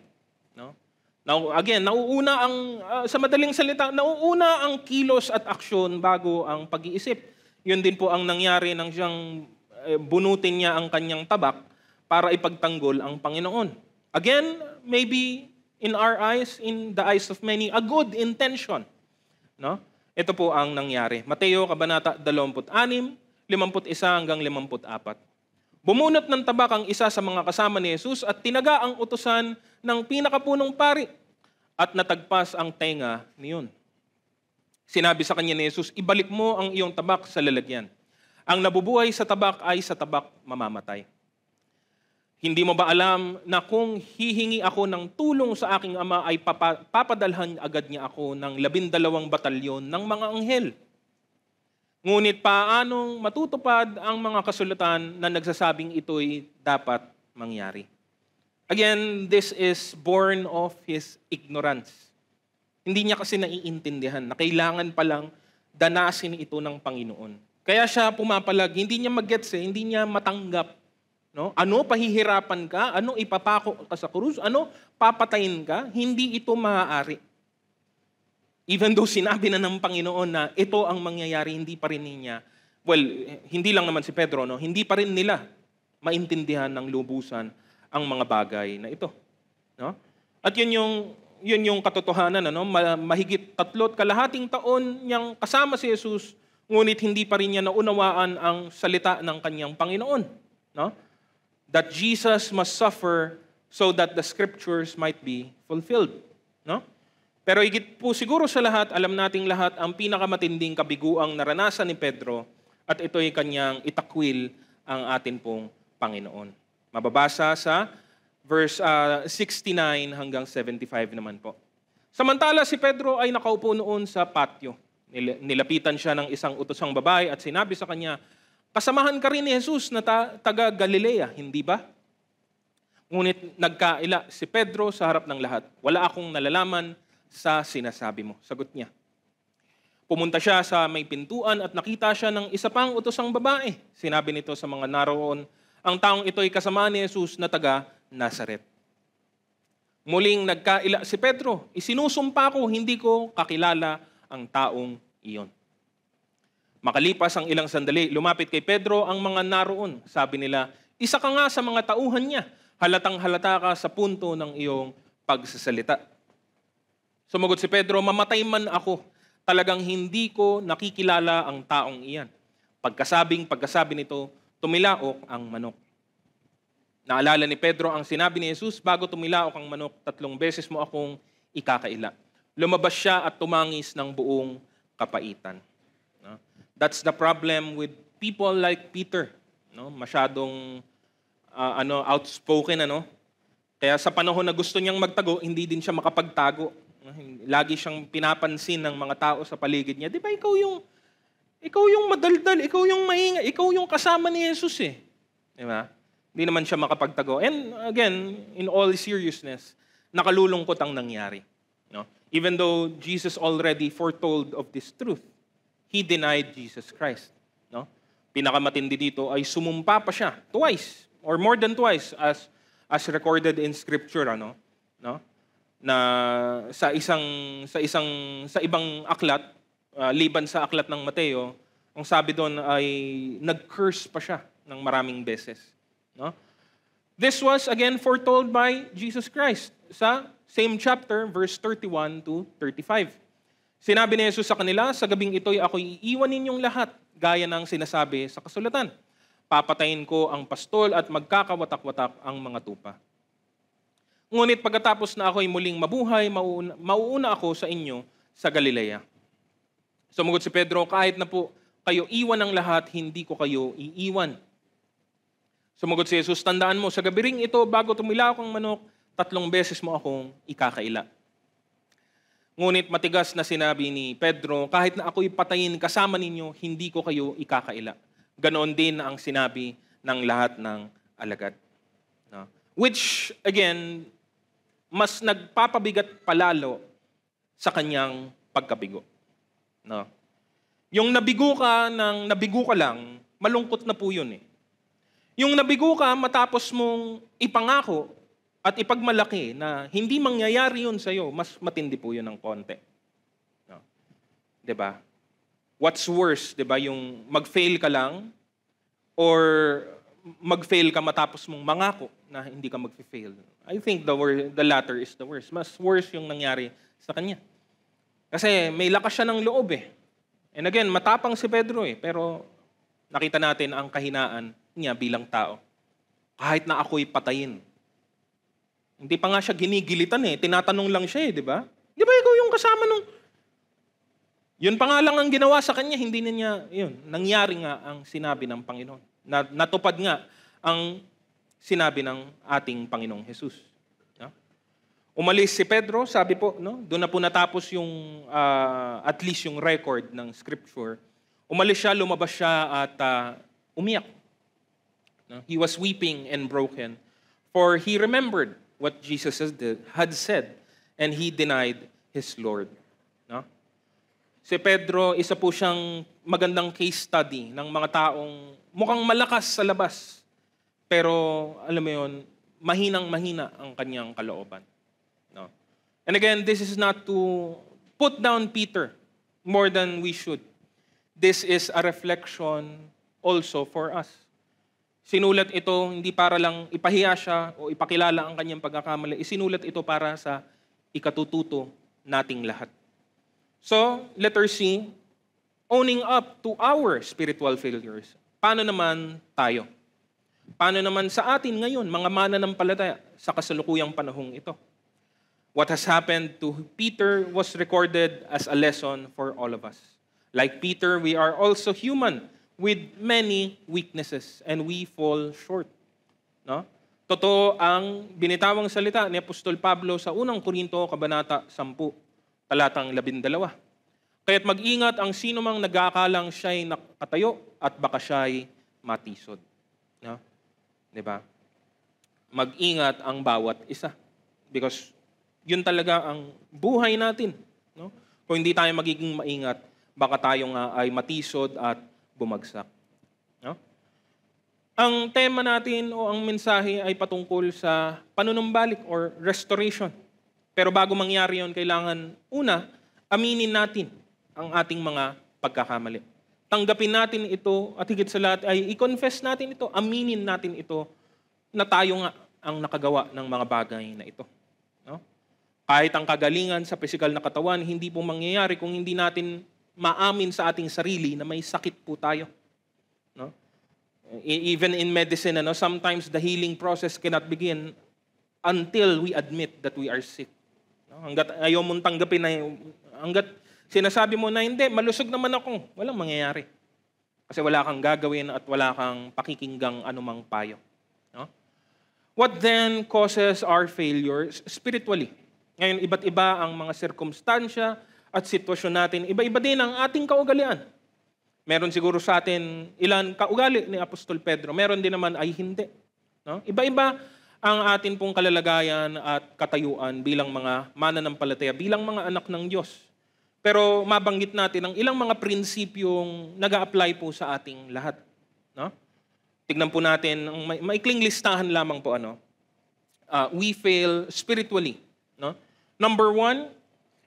Now, again, nauuna ang, uh, sa madaling salita, nauuna ang kilos at aksyon bago ang pag-iisip. Yun din po ang nangyari nang siyang eh, bunutin niya ang kanyang tabak para ipagtanggol ang Panginoon. Again, maybe in our eyes, in the eyes of many, a good intention. No? Ito po ang nangyari. Mateo, Kabanata 26, 51 hanggang 54. Bumunot ng tabak ang isa sa mga kasama ni Jesus at tinaga ang utusan ng pinakapunong pari at natagpas ang tenga niyon. Sinabi sa kanya ni Jesus, ibalik mo ang iyong tabak sa lalagyan. Ang nabubuhay sa tabak ay sa tabak mamamatay. Hindi mo ba alam na kung hihingi ako ng tulong sa aking ama ay papadalhan agad niya ako ng labindalawang batalyon ng mga anghel?' Ngunit paanong matutupad ang mga kasulatan na nagsasabing ito'y dapat mangyari? Again, this is born of his ignorance. Hindi niya kasi naiintindihan na kailangan palang danasin ito ng Panginoon. Kaya siya pumapalag, hindi niya mag-gets eh, hindi niya matanggap. No? Ano pahihirapan ka? Ano ipapako ka sa krus? Ano papatayin ka? Hindi ito maaari. Even though sinabi na ng Panginoon na ito ang mangyayari, hindi pa rin niya, well, hindi lang naman si Pedro, no? hindi pa rin nila maintindihan ng lubusan ang mga bagay na ito. No? At yun yung yun yung katotohanan ano mahigit tatlot kalahating taon niyang kasama si Jesus ngunit hindi pa rin niya naunawaan ang salita ng kanyang Panginoon no that Jesus must suffer so that the scriptures might be fulfilled no pero igit po siguro sa lahat, alam nating lahat ang pinakamatinding kabiguang naranasan ni Pedro at ito'y kanyang itakwil ang atin pong Panginoon. Mababasa sa verse uh, ah, 69 hanggang 75 naman po. Samantala si Pedro ay nakaupo noon sa patio. nilapitan siya ng isang utosang babae at sinabi sa kanya, Kasamahan ka rin ni Jesus na ta- taga Galilea, hindi ba? Ngunit nagkaila si Pedro sa harap ng lahat. Wala akong nalalaman sa sinasabi mo? Sagot niya. Pumunta siya sa may pintuan at nakita siya ng isa pang utosang babae. Sinabi nito sa mga naroon, ang taong ito ay kasama ni Jesus na taga Nazaret. Muling nagkaila si Pedro, isinusumpa ko, hindi ko kakilala ang taong iyon. Makalipas ang ilang sandali, lumapit kay Pedro ang mga naroon. Sabi nila, isa ka nga sa mga tauhan niya. Halatang halata ka sa punto ng iyong pagsasalita. Sumagot si Pedro, mamatay man ako, talagang hindi ko nakikilala ang taong iyan. Pagkasabing pagkasabi nito, tumilaok ang manok. Naalala ni Pedro ang sinabi ni Jesus, bago tumilaok ang manok, tatlong beses mo akong ikakaila. Lumabas siya at tumangis ng buong kapaitan. That's the problem with people like Peter. No? Masyadong uh, ano, outspoken. Ano? Kaya sa panahon na gusto niyang magtago, hindi din siya makapagtago. Lagi siyang pinapansin ng mga tao sa paligid niya. Di ba ikaw yung, ikaw yung madaldal, ikaw yung maingay, ikaw yung kasama ni Jesus eh. Di ba? Hindi naman siya makapagtago. And again, in all seriousness, nakalulungkot ang nangyari. No? Even though Jesus already foretold of this truth, he denied Jesus Christ. No? Pinakamatindi dito ay sumumpa pa siya twice or more than twice as as recorded in scripture ano no na sa isang sa isang sa ibang aklat uh, liban sa aklat ng Mateo, ang sabi doon ay nag-curse pa siya ng maraming beses, no? This was again foretold by Jesus Christ sa same chapter verse 31 to 35. Sinabi ni Jesus sa kanila, sa gabing ito ay ako'y iiwan ninyong lahat gaya ng sinasabi sa kasulatan. Papatayin ko ang pastol at magkakawatak-watak ang mga tupa. Ngunit pagkatapos na ako'y muling mabuhay, mauuna, mauuna ako sa inyo sa Galilea. Sumugod si Pedro, kahit na po kayo iwan ang lahat, hindi ko kayo iiwan. Sumugod si Jesus, tandaan mo, sa gabi ring ito, bago tumilaw kang manok, tatlong beses mo akong ikakaila. Ngunit matigas na sinabi ni Pedro, kahit na ako'y patayin kasama ninyo, hindi ko kayo ikakaila. Ganoon din ang sinabi ng lahat ng alagad. Which, again, mas nagpapabigat palalo sa kanyang pagkabigo. No? Yung nabigo ka ng nabigo ka lang, malungkot na po yun eh. Yung nabigo ka matapos mong ipangako at ipagmalaki na hindi mangyayari yun sa'yo, mas matindi po yun ng konti. No? ba? Diba? What's worse, ba diba? Yung mag-fail ka lang or mag-fail ka matapos mong mangako na hindi ka mag-fail. I think the, wor- the latter is the worst. Mas worse yung nangyari sa kanya. Kasi may lakas siya ng loob eh. And again, matapang si Pedro eh. Pero nakita natin ang kahinaan niya bilang tao. Kahit na ako'y patayin. Hindi pa nga siya ginigilitan eh. Tinatanong lang siya eh, di ba? Di ba ikaw yung kasama nung... Yun pa nga lang ang ginawa sa kanya, hindi na niya, yun, nangyari nga ang sinabi ng Panginoon na, natupad nga ang sinabi ng ating Panginoong Jesus. No? Umalis si Pedro, sabi po, no? doon na po natapos yung, uh, at least yung record ng Scripture. Umalis siya, lumabas siya at uh, umiyak. No? He was weeping and broken, for he remembered what Jesus had said, and he denied his Lord. No? Si Pedro, isa po siyang magandang case study ng mga taong mukhang malakas sa labas. Pero alam mo yon, mahinang mahina ang kanyang kalooban. No? And again, this is not to put down Peter more than we should. This is a reflection also for us. Sinulat ito hindi para lang ipahiya siya o ipakilala ang kanyang pagkakamali. Isinulat ito para sa ikatututo nating lahat. So, letter C, owning up to our spiritual failures. Paano naman tayo? Paano naman sa atin ngayon, mga mananampalataya sa kasalukuyang panahong ito? What has happened to Peter was recorded as a lesson for all of us. Like Peter, we are also human with many weaknesses and we fall short. No? Totoo ang binitawang salita ni Apostol Pablo sa unang Korinto, Kabanata 10, talatang 12. Kaya't mag-ingat ang sino mang nagkakalang siya'y nakatayo at baka siya'y matisod. No? Di ba? Mag-ingat ang bawat isa. Because yun talaga ang buhay natin. No? Kung hindi tayo magiging maingat, baka tayo nga ay matisod at bumagsak. No? Ang tema natin o ang mensahe ay patungkol sa panunumbalik or restoration. Pero bago mangyari yon kailangan una, aminin natin ang ating mga pagkakamali. Tanggapin natin ito at higit sa lahat ay i-confess natin ito, aminin natin ito na tayo nga ang nakagawa ng mga bagay na ito. No? Kahit ang kagalingan sa physical na katawan, hindi po mangyayari kung hindi natin maamin sa ating sarili na may sakit po tayo. No? E, even in medicine, ano, sometimes the healing process cannot begin until we admit that we are sick. No? Hanggat ayaw mong tanggapin na hanggat Sinasabi mo na hindi, malusog naman ako. Walang mangyayari. Kasi wala kang gagawin at wala kang pakikinggang anumang payo. No? What then causes our failures spiritually? Ngayon, iba't iba ang mga sirkumstansya at sitwasyon natin. Iba-iba din ang ating kaugalian. Meron siguro sa atin ilan kaugali ni Apostol Pedro. Meron din naman ay hindi. No? Iba-iba ang atin pong kalalagayan at katayuan bilang mga mananampalataya, bilang mga anak ng Diyos. Pero mabanggit natin ang ilang mga prinsipyong nag apply po sa ating lahat. No? Tignan po natin, ang ma- maikling listahan lamang po ano. Uh, we fail spiritually. No? Number one,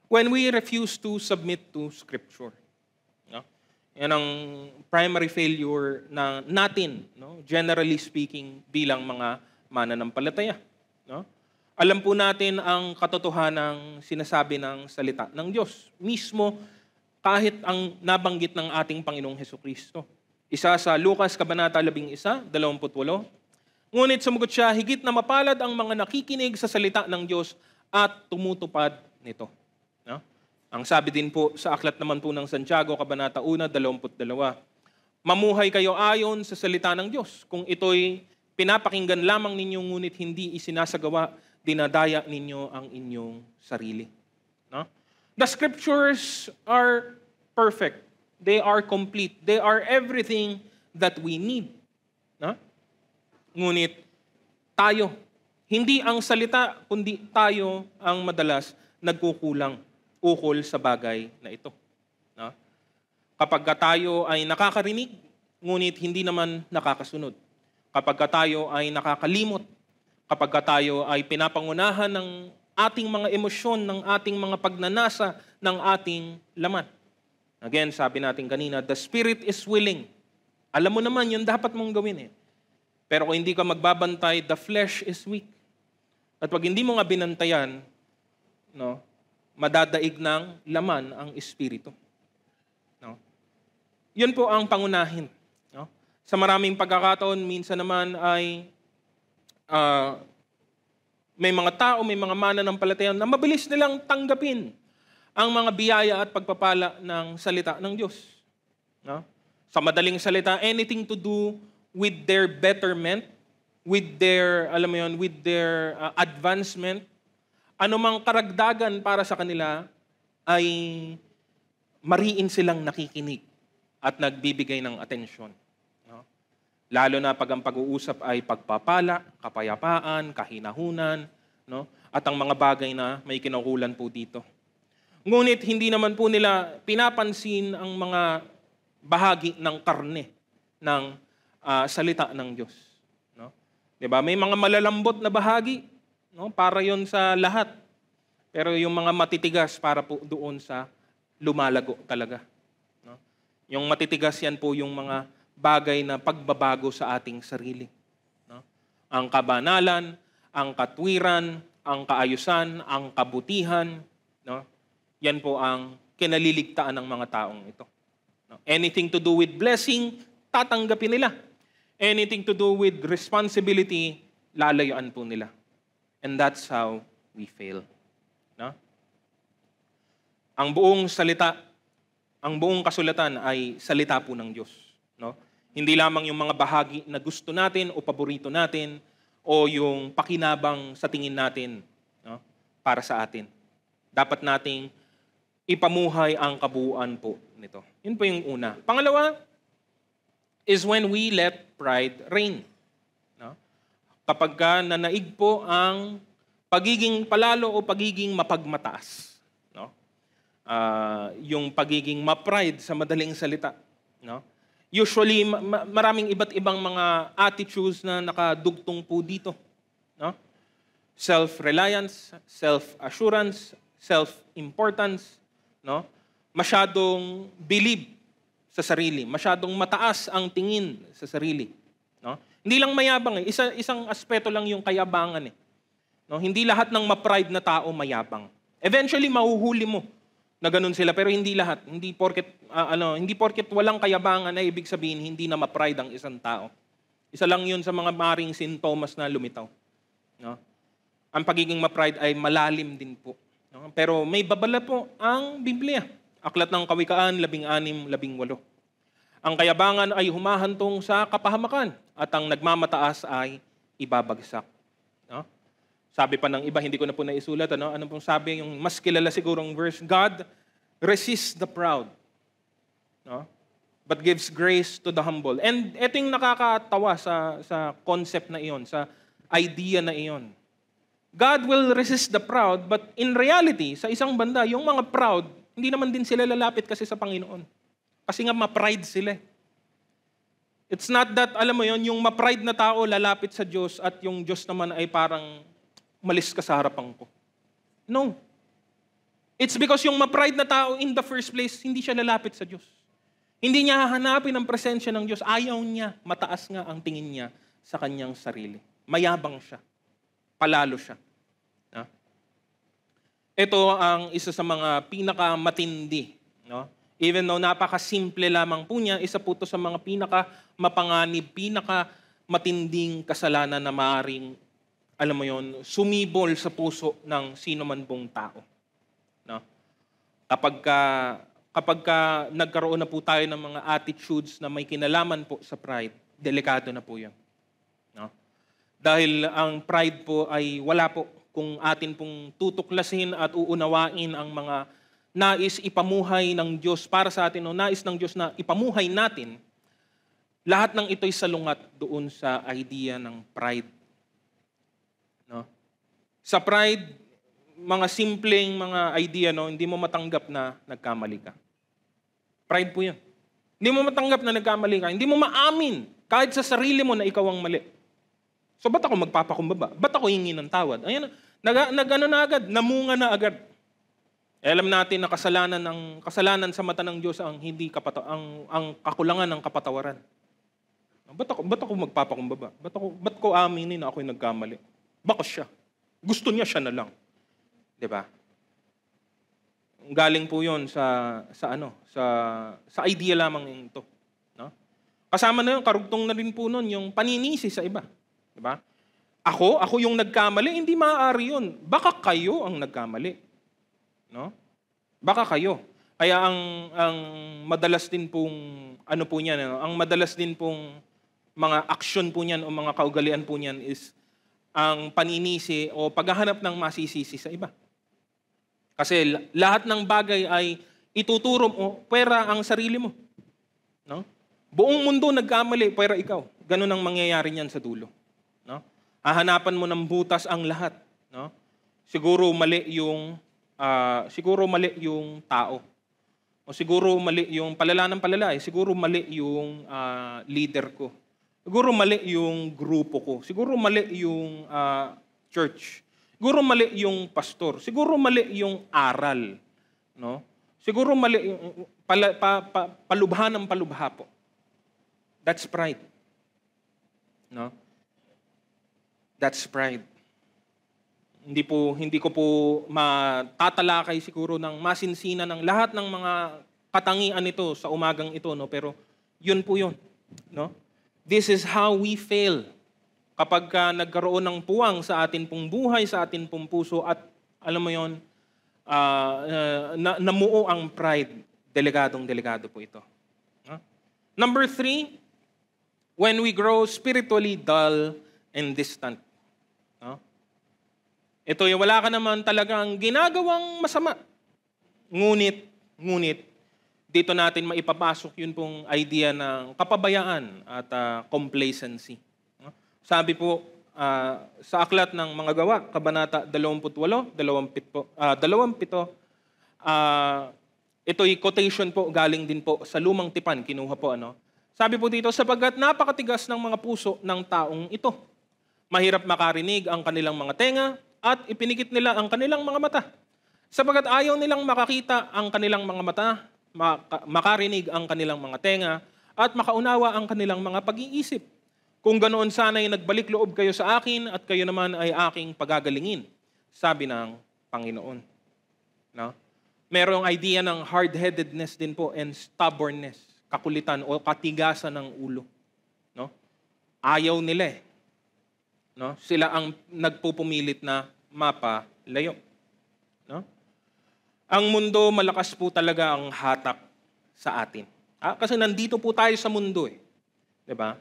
when we refuse to submit to Scripture. No? Yan ang primary failure na natin, no? generally speaking, bilang mga mananampalataya. Alam po natin ang katotohanan ng sinasabi ng salita ng Diyos. Mismo, kahit ang nabanggit ng ating Panginoong Heso Kristo. Isa sa Lucas Kabanata 11, 28. Ngunit sumagot siya, higit na mapalad ang mga nakikinig sa salita ng Diyos at tumutupad nito. No? Ang sabi din po sa aklat naman po ng Santiago, Kabanata 1, 22. Mamuhay kayo ayon sa salita ng Diyos. Kung ito'y pinapakinggan lamang ninyo ngunit hindi isinasagawa, dinadaya ninyo ang inyong sarili. No? The scriptures are perfect. They are complete. They are everything that we need. No? Ngunit tayo, hindi ang salita, kundi tayo ang madalas nagkukulang ukol sa bagay na ito. No? Kapag tayo ay nakakarinig, ngunit hindi naman nakakasunod. Kapag tayo ay nakakalimot, kapag tayo ay pinapangunahan ng ating mga emosyon, ng ating mga pagnanasa, ng ating laman. Again, sabi natin kanina, the spirit is willing. Alam mo naman, yun dapat mong gawin eh. Pero kung hindi ka magbabantay, the flesh is weak. At pag hindi mo nga binantayan, no, madadaig ng laman ang espiritu. No? Yun po ang pangunahin. No? Sa maraming pagkakataon, minsan naman ay uh, may mga tao, may mga mana ng palataya na mabilis nilang tanggapin ang mga biyaya at pagpapala ng salita ng Diyos. No? Sa madaling salita, anything to do with their betterment, with their, alam mo yun, with their uh, advancement, anumang karagdagan para sa kanila ay mariin silang nakikinig at nagbibigay ng atensyon. Lalo na pag ang pag-uusap ay pagpapala, kapayapaan, kahinahunan, no? at ang mga bagay na may kinaukulan po dito. Ngunit hindi naman po nila pinapansin ang mga bahagi ng karne ng uh, salita ng Diyos. No? 'Di ba? May mga malalambot na bahagi, no? Para 'yon sa lahat. Pero yung mga matitigas para po doon sa lumalago talaga. No? Yung matitigas yan po yung mga bagay na pagbabago sa ating sarili. No? Ang kabanalan, ang katwiran, ang kaayusan, ang kabutihan, no? yan po ang kinaliligtaan ng mga taong ito. No? Anything to do with blessing, tatanggapin nila. Anything to do with responsibility, lalayuan po nila. And that's how we fail. No? Ang buong salita, ang buong kasulatan ay salita po ng Diyos. No? Hindi lamang yung mga bahagi na gusto natin o paborito natin o yung pakinabang sa tingin natin no? para sa atin. Dapat nating ipamuhay ang kabuuan po nito. Yun po yung una. Pangalawa is when we let pride reign. No? Kapag ka nanaig po ang pagiging palalo o pagiging mapagmataas. No? Uh, yung pagiging ma-pride sa madaling salita. No? usually maraming iba't ibang mga attitudes na nakadugtong po dito. No? Self-reliance, self-assurance, self-importance, no? Masyadong believe sa sarili, masyadong mataas ang tingin sa sarili, no? Hindi lang mayabang eh, isa isang aspeto lang yung kayabangan eh. No? Hindi lahat ng ma-pride na tao mayabang. Eventually mahuhuli mo na ganun sila pero hindi lahat hindi porket uh, ano hindi porket walang kayabangan na ibig sabihin hindi na ma-pride ang isang tao isa lang yun sa mga maring sintomas na lumitaw no ang pagiging ma-pride ay malalim din po no? pero may babala po ang Biblia aklat ng kawikaan 16:18 ang kayabangan ay humahantong sa kapahamakan at ang nagmamataas ay ibabagsak sabi pa ng iba, hindi ko na po naisulat, ano? Ano pong sabi yung mas kilala sigurong verse? God resists the proud, no? but gives grace to the humble. And eting nakakatawa sa, sa concept na iyon, sa idea na iyon. God will resist the proud, but in reality, sa isang banda, yung mga proud, hindi naman din sila lalapit kasi sa Panginoon. Kasi nga ma-pride sila. Eh. It's not that, alam mo yon yung ma-pride na tao lalapit sa Diyos at yung Diyos naman ay parang umalis ka sa harapan ko. No. It's because yung ma-pride na tao in the first place, hindi siya lalapit sa Diyos. Hindi niya hahanapin ang presensya ng Diyos. Ayaw niya. Mataas nga ang tingin niya sa kanyang sarili. Mayabang siya. Palalo siya. Ha? Ito ang isa sa mga pinakamatindi. No? Even though napakasimple lamang po niya, isa po ito sa mga pinaka mapanganib, pinaka matinding kasalanan na maaring alam mo yon sumibol sa puso ng sino man pong tao. No? Kapag ka, kapag ka nagkaroon na po tayo ng mga attitudes na may kinalaman po sa pride, delikado na po yun. No? Dahil ang pride po ay wala po kung atin pong tutuklasin at uunawain ang mga nais ipamuhay ng Diyos para sa atin o nais ng Diyos na ipamuhay natin, lahat ng ito'y salungat doon sa idea ng pride sa pride, mga simpleng mga idea, no, hindi mo matanggap na nagkamali ka. Pride po yun. Hindi mo matanggap na nagkamali ka. Hindi mo maamin kahit sa sarili mo na ikaw ang mali. So ba't ako magpapakumbaba? Ba't ako hingi ng tawad? Ayan, nag, nag ano na agad, namunga na agad. Eh, alam natin na kasalanan ng kasalanan sa mata ng Diyos ang hindi kapata, ang ang kakulangan ng kapatawaran. Ba't ako, ba't ako magpapakumbaba? Ba't, ako, ba't ko aminin na ako'y nagkamali? Bakos siya. Gusto niya siya na lang. 'Di ba? Galing po 'yon sa sa ano, sa sa idea lamang ito, no? Kasama na 'yung karugtong na rin po noon 'yung paninisi sa iba, 'di ba? Ako, ako 'yung nagkamali, hindi maaari yun. Baka kayo ang nagkamali. No? Baka kayo. Kaya ang ang madalas din pong ano po niyan, ano, ang madalas din pong mga action po niyan o mga kaugalian po niyan is ang paninisi o paghahanap ng masisisi sa iba. Kasi lahat ng bagay ay ituturo mo, pera ang sarili mo. No? Buong mundo nagkamali, pera ikaw. Ganun ang mangyayari niyan sa dulo. No? Hahanapan mo ng butas ang lahat. No? Siguro mali yung uh, siguro mali yung tao. O siguro mali yung palala ng palala, eh, siguro mali yung uh, leader ko Siguro mali yung grupo ko. Siguro mali yung uh, church. Siguro mali yung pastor. Siguro mali yung aral. No? Siguro mali yung pala, pa, pa, palubha ng palubha po. That's pride. No? That's pride. Hindi po hindi ko po matatalakay siguro ng masinsina ng lahat ng mga katangian nito sa umagang ito no pero yun po yun no This is how we fail kapag ka nagkaroon ng puwang sa atin pong buhay, sa atin pong puso, at alam mo yon uh, ah, ah, na, namuo ang pride. Delegadong delegado po ito. Huh? Number three, when we grow spiritually dull and distant. Huh? Ito, yung wala ka naman talagang ginagawang masama. Ngunit, ngunit, dito natin maipapasok yun pong idea ng kapabayaan at uh, complacency. Sabi po uh, sa aklat ng mga gawa, Kabanata 28, 27, uh, ito'y quotation po galing din po sa lumang tipan, kinuha po ano. Sabi po dito, sapagkat napakatigas ng mga puso ng taong ito. Mahirap makarinig ang kanilang mga tenga at ipinikit nila ang kanilang mga mata. Sapagkat ayaw nilang makakita ang kanilang mga mata makarinig ang kanilang mga tenga, at makaunawa ang kanilang mga pag-iisip. Kung ganoon sana'y nagbalik loob kayo sa akin at kayo naman ay aking pagagalingin, sabi ng Panginoon. No? Merong idea ng hard-headedness din po and stubbornness, kakulitan o katigasan ng ulo. No? Ayaw nila eh. No? Sila ang nagpupumilit na mapalayo ang mundo malakas po talaga ang hatak sa atin. Ah, kasi nandito po tayo sa mundo eh. 'Di ba?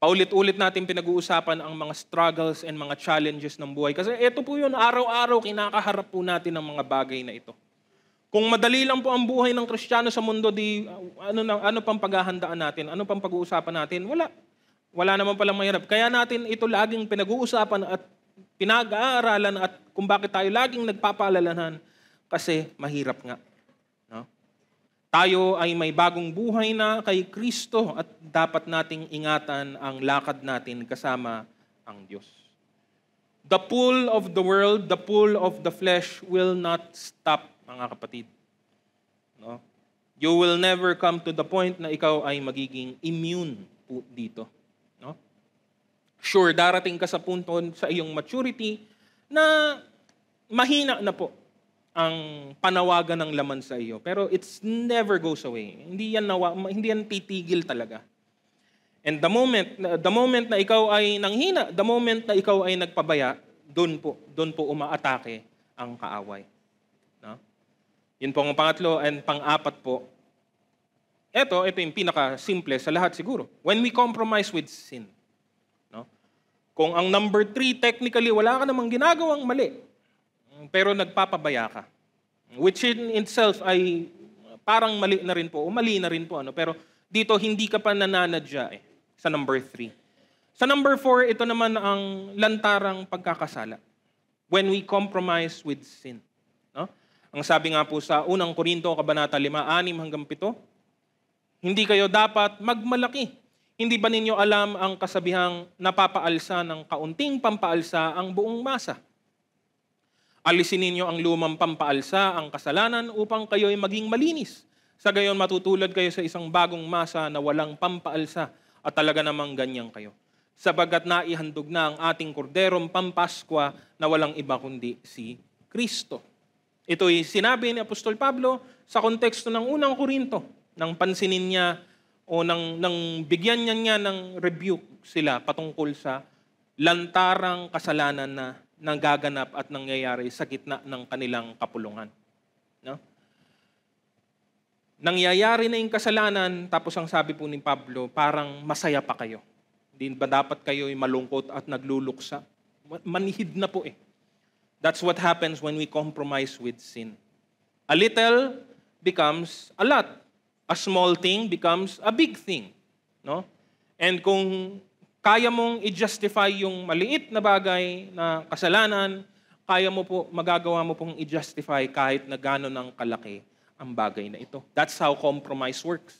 Paulit-ulit natin pinag-uusapan ang mga struggles and mga challenges ng buhay. Kasi ito po yun, araw-araw kinakaharap po natin ang mga bagay na ito. Kung madali lang po ang buhay ng Kristiyano sa mundo, di ano, na, ano pang paghahandaan natin? Ano pang pag-uusapan natin? Wala. Wala naman palang mahirap. Kaya natin ito laging pinag-uusapan at pinag-aaralan at kung bakit tayo laging nagpapaalalahan kasi mahirap nga. No? Tayo ay may bagong buhay na kay Kristo at dapat nating ingatan ang lakad natin kasama ang Diyos. The pull of the world, the pull of the flesh will not stop, mga kapatid. No? You will never come to the point na ikaw ay magiging immune po dito. No? Sure, darating ka sa punto sa iyong maturity na mahina na po ang panawagan ng laman sa iyo. Pero it's never goes away. Hindi yan, nawa, hindi yan titigil talaga. And the moment, the moment na ikaw ay nanghina, the moment na ikaw ay nagpabaya, doon po, doon po umaatake ang kaaway. No? Yun po ang pangatlo and pang-apat po. Ito, ito yung pinaka-simple sa lahat siguro. When we compromise with sin. No? Kung ang number three, technically, wala ka namang ginagawang mali pero nagpapabaya ka. Which in itself ay parang mali na rin po, o mali na rin po. Ano? Pero dito, hindi ka pa nananadya eh, sa number three. Sa number four, ito naman ang lantarang pagkakasala. When we compromise with sin. No? Ang sabi nga po sa unang Korinto, Kabanata 5, 6 hanggang 7, hindi kayo dapat magmalaki. Hindi ba ninyo alam ang kasabihang napapaalsa ng kaunting pampaalsa ang buong masa? Alisin ninyo ang lumang pampaalsa, ang kasalanan, upang kayo ay maging malinis. Sa gayon, matutulad kayo sa isang bagong masa na walang pampaalsa at talaga namang ganyan kayo. Sabagat naihandog na ang ating korderong pampaskwa na walang iba kundi si Kristo. Ito'y sinabi ni Apostol Pablo sa konteksto ng unang Korinto, nang pansinin niya o nang, nang bigyan niya niya ng rebuke sila patungkol sa lantarang kasalanan na nang gaganap at nangyayari sa gitna ng kanilang kapulungan. No? Nangyayari na yung kasalanan, tapos ang sabi po ni Pablo, parang masaya pa kayo. Hindi ba dapat kayo malungkot at nagluluksa? Manihid na po eh. That's what happens when we compromise with sin. A little becomes a lot. A small thing becomes a big thing. No? And kung kaya mong i-justify yung maliit na bagay na kasalanan, kaya mo po, magagawa mo pong i-justify kahit na gano'n ang kalaki ang bagay na ito. That's how compromise works.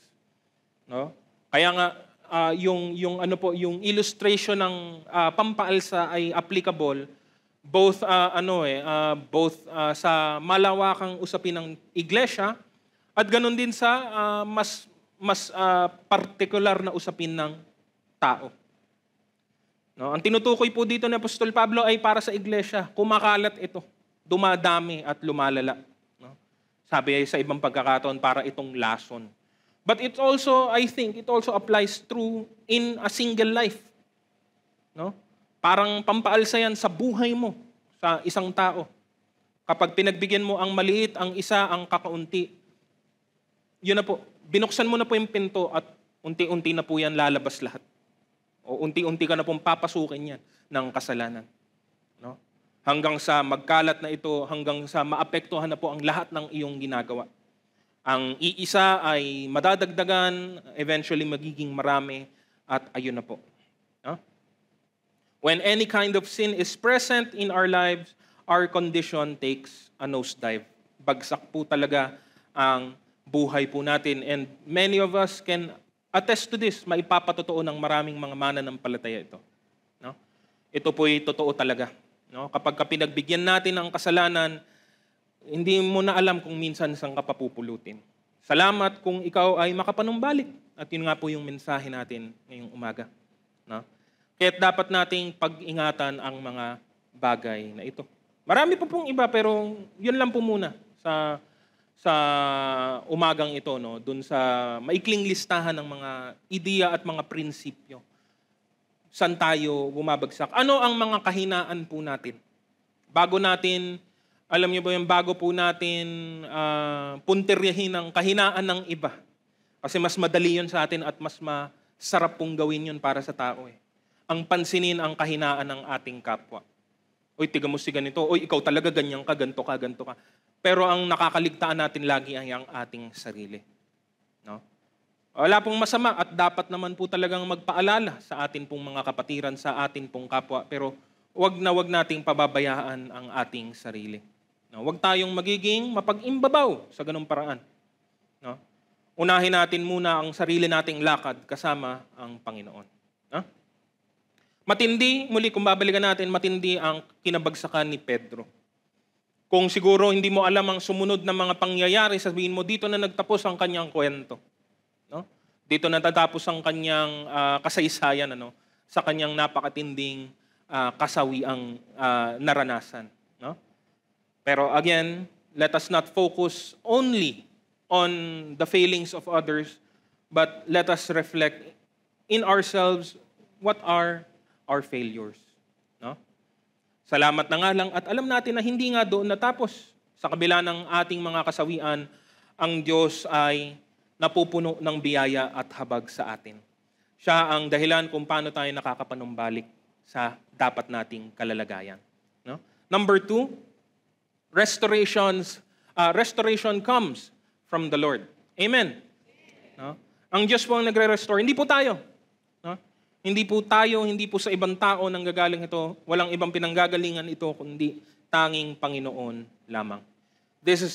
No? Kaya nga, uh, yung, yung, ano po, yung illustration ng uh, pampaalsa ay applicable both uh, ano eh uh, both uh, sa malawakang usapin ng iglesia at ganun din sa uh, mas mas uh, particular na usapin ng tao. No, ang tinutukoy po dito ni Apostol Pablo ay para sa iglesia. Kumakalat ito. Dumadami at lumalala. No? Sabi ay sa ibang pagkakataon para itong lason. But it also, I think, it also applies true in a single life. No? Parang pampaalsa yan sa buhay mo, sa isang tao. Kapag pinagbigyan mo ang maliit, ang isa, ang kakaunti, yun na po, binuksan mo na po yung pinto at unti-unti na po yan lalabas lahat. O unti-unti ka na pong papasukin yan ng kasalanan. No? Hanggang sa magkalat na ito, hanggang sa maapektuhan na po ang lahat ng iyong ginagawa. Ang iisa ay madadagdagan, eventually magiging marami, at ayun na po. No? When any kind of sin is present in our lives, our condition takes a nosedive. Bagsak po talaga ang buhay po natin. And many of us can attest to this, maipapatotoo ng maraming mga mananampalataya ito. No? Ito po'y totoo talaga. No? Kapag ka pinagbigyan natin ang kasalanan, hindi mo na alam kung minsan saan ka papupulutin. Salamat kung ikaw ay makapanumbalik. At yun nga po yung mensahe natin ngayong umaga. No? Kaya dapat nating pag-ingatan ang mga bagay na ito. Marami po pong iba pero yun lang po muna sa sa umagang ito, no, doon sa maikling listahan ng mga ideya at mga prinsipyo. San tayo bumabagsak? Ano ang mga kahinaan po natin? Bago natin, alam niyo ba yung bago po natin uh, ah, punteryahin ang kahinaan ng iba. Kasi mas madali yun sa atin at mas masarap pong gawin yun para sa tao. Eh. Ang pansinin ang kahinaan ng ating kapwa. Oy, tiga mo si ganito. Oy, ikaw talaga ganyan ka, ganto ka, ganto ka. Pero ang nakakaligtaan natin lagi ay ang ating sarili. No? Wala pong masama at dapat naman po talagang magpaalala sa atin pong mga kapatiran, sa atin pong kapwa. Pero wag na wag nating pababayaan ang ating sarili. No? Wag tayong magiging mapag-imbabaw sa ganung paraan. No? Unahin natin muna ang sarili nating lakad kasama ang Panginoon. No? Matindi, muli kung babalikan natin, matindi ang kinabagsakan ni Pedro. Kung siguro hindi mo alam ang sumunod na mga pangyayari, sabihin mo, dito na nagtapos ang kanyang kwento. No? Dito na tatapos ang kanyang uh, kasaysayan ano, sa kanyang napakatinding uh, kasawiang uh, naranasan. No? Pero again, let us not focus only on the failings of others, but let us reflect in ourselves what are our failures. No? Salamat na nga lang at alam natin na hindi nga doon natapos. Sa kabila ng ating mga kasawian, ang Diyos ay napupuno ng biyaya at habag sa atin. Siya ang dahilan kung paano tayo nakakapanumbalik sa dapat nating kalalagayan. No? Number two, restorations, uh, restoration comes from the Lord. Amen. No? Ang Diyos po ang nagre-restore. Hindi po tayo. Hindi po tayo, hindi po sa ibang tao nang gagaling ito. Walang ibang pinanggagalingan ito kundi tanging Panginoon lamang. This is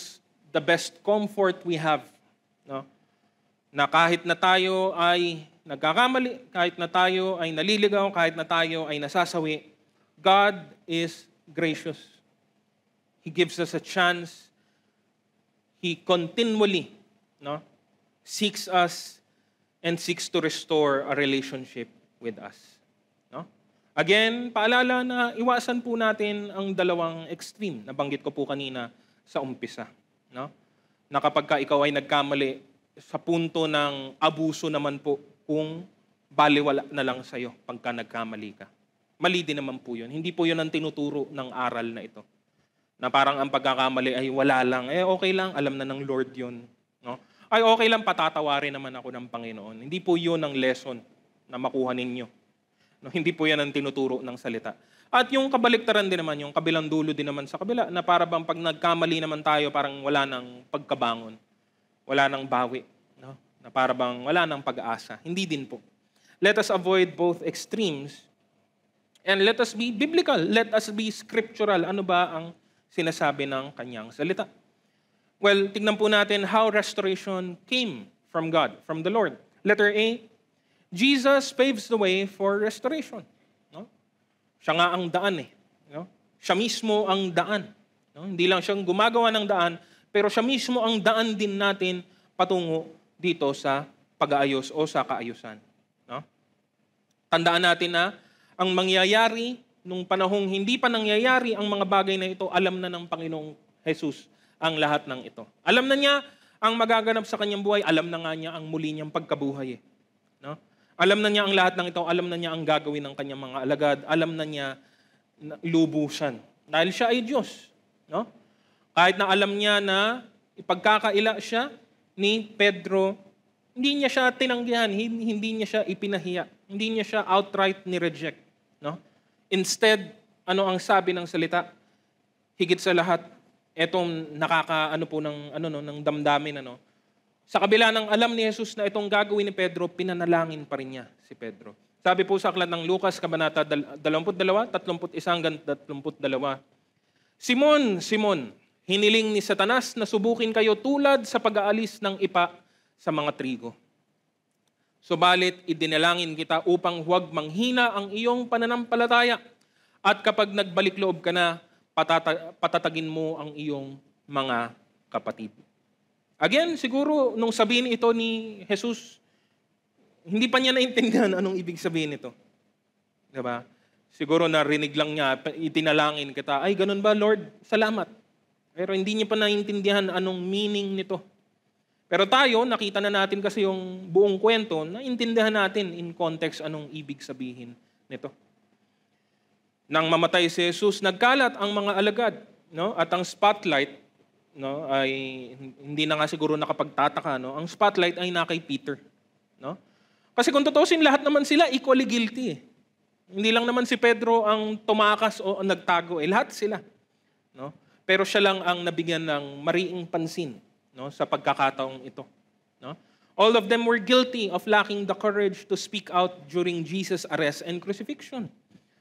the best comfort we have. No? Na kahit na tayo ay nagkakamali, kahit na tayo ay naliligaw, kahit na tayo ay nasasawi, God is gracious. He gives us a chance. He continually no, seeks us and seeks to restore a relationship with us. No? Again, paalala na iwasan po natin ang dalawang extreme na banggit ko po kanina sa umpisa. No? Na kapag ka ikaw ay nagkamali sa punto ng abuso naman po kung baliwala na lang sa'yo pagka nagkamali ka. Mali din naman po yun. Hindi po yun ang tinuturo ng aral na ito. Na parang ang pagkakamali ay wala lang. Eh okay lang, alam na ng Lord yun. No? Ay okay lang, patatawarin naman ako ng Panginoon. Hindi po yun ang lesson na makuha ninyo. No, hindi po yan ang tinuturo ng salita. At yung kabaliktaran din naman, yung kabilang dulo din naman sa kabila, na para bang pag nagkamali naman tayo, parang wala ng pagkabangon. Wala ng bawi. No? Na para bang wala ng pag-asa. Hindi din po. Let us avoid both extremes And let us be biblical. Let us be scriptural. Ano ba ang sinasabi ng kanyang salita? Well, tignan po natin how restoration came from God, from the Lord. Letter A, Jesus paves the way for restoration. No? Siya nga ang daan eh. No? Siya mismo ang daan. No? Hindi lang siyang gumagawa ng daan, pero siya mismo ang daan din natin patungo dito sa pag-aayos o sa kaayusan. No? Tandaan natin na ang mangyayari nung panahong hindi pa nangyayari ang mga bagay na ito, alam na ng Panginoong Jesus ang lahat ng ito. Alam na niya ang magaganap sa kanyang buhay, alam na nga niya ang muli niyang pagkabuhay. Eh. Alam na niya ang lahat ng ito, alam na niya ang gagawin ng kanyang mga alagad, alam na niya lubusan. Dahil siya ay Diyos. No? Kahit na alam niya na ipagkakaila siya ni Pedro, hindi niya siya tinanggihan, hindi niya siya ipinahiya, hindi niya siya outright ni-reject. No? Instead, ano ang sabi ng salita? Higit sa lahat, etong nakakaano po ng ano no ng damdamin ano sa kabila ng alam ni Jesus na itong gagawin ni Pedro, pinanalangin pa rin niya si Pedro. Sabi po sa aklat ng Lucas, Kabanata 22, 31 hanggang 32, Simon, Simon, hiniling ni Satanas na subukin kayo tulad sa pag-aalis ng ipa sa mga trigo. Subalit, idinalangin kita upang huwag manghina ang iyong pananampalataya. At kapag nagbalik loob ka na, patata- patatagin mo ang iyong mga kapatid. Again, siguro nung sabihin ito ni Jesus, hindi pa niya naintindihan anong ibig sabihin nito. ba? Diba? Siguro narinig lang niya, itinalangin kita, ay ganun ba Lord? Salamat. Pero hindi niya pa naintindihan anong meaning nito. Pero tayo, nakita na natin kasi yung buong kwento, naintindihan natin in context anong ibig sabihin nito. Nang mamatay si Jesus, nagkalat ang mga alagad no? at ang spotlight no, ay hindi na nga siguro nakapagtataka, no? Ang spotlight ay na kay Peter, no? Kasi kung tutusin lahat naman sila equally guilty. Eh. Hindi lang naman si Pedro ang tumakas o ang nagtago, eh lahat sila, no? Pero siya lang ang nabigyan ng mariing pansin, no, sa pagkakataong ito, no? All of them were guilty of lacking the courage to speak out during Jesus' arrest and crucifixion.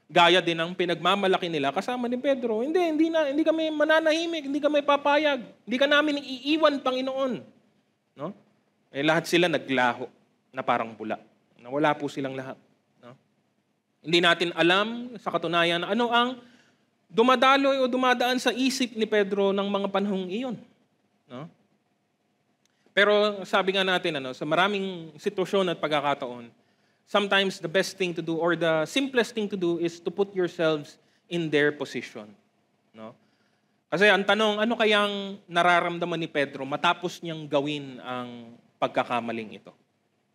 Gaya din ng pinagmamalaki nila kasama ni Pedro. Hindi, hindi, na, hindi kami mananahimik, hindi kami papayag. Hindi ka namin iiwan, Panginoon. No? Eh, lahat sila naglaho na parang bula. Nawala po silang lahat. No? Hindi natin alam sa katunayan ano ang dumadaloy o dumadaan sa isip ni Pedro ng mga panahong iyon. No? Pero sabi nga natin, ano, sa maraming sitwasyon at pagkakataon, sometimes the best thing to do or the simplest thing to do is to put yourselves in their position. No? Kasi ang tanong, ano kayang nararamdaman ni Pedro matapos niyang gawin ang pagkakamaling ito?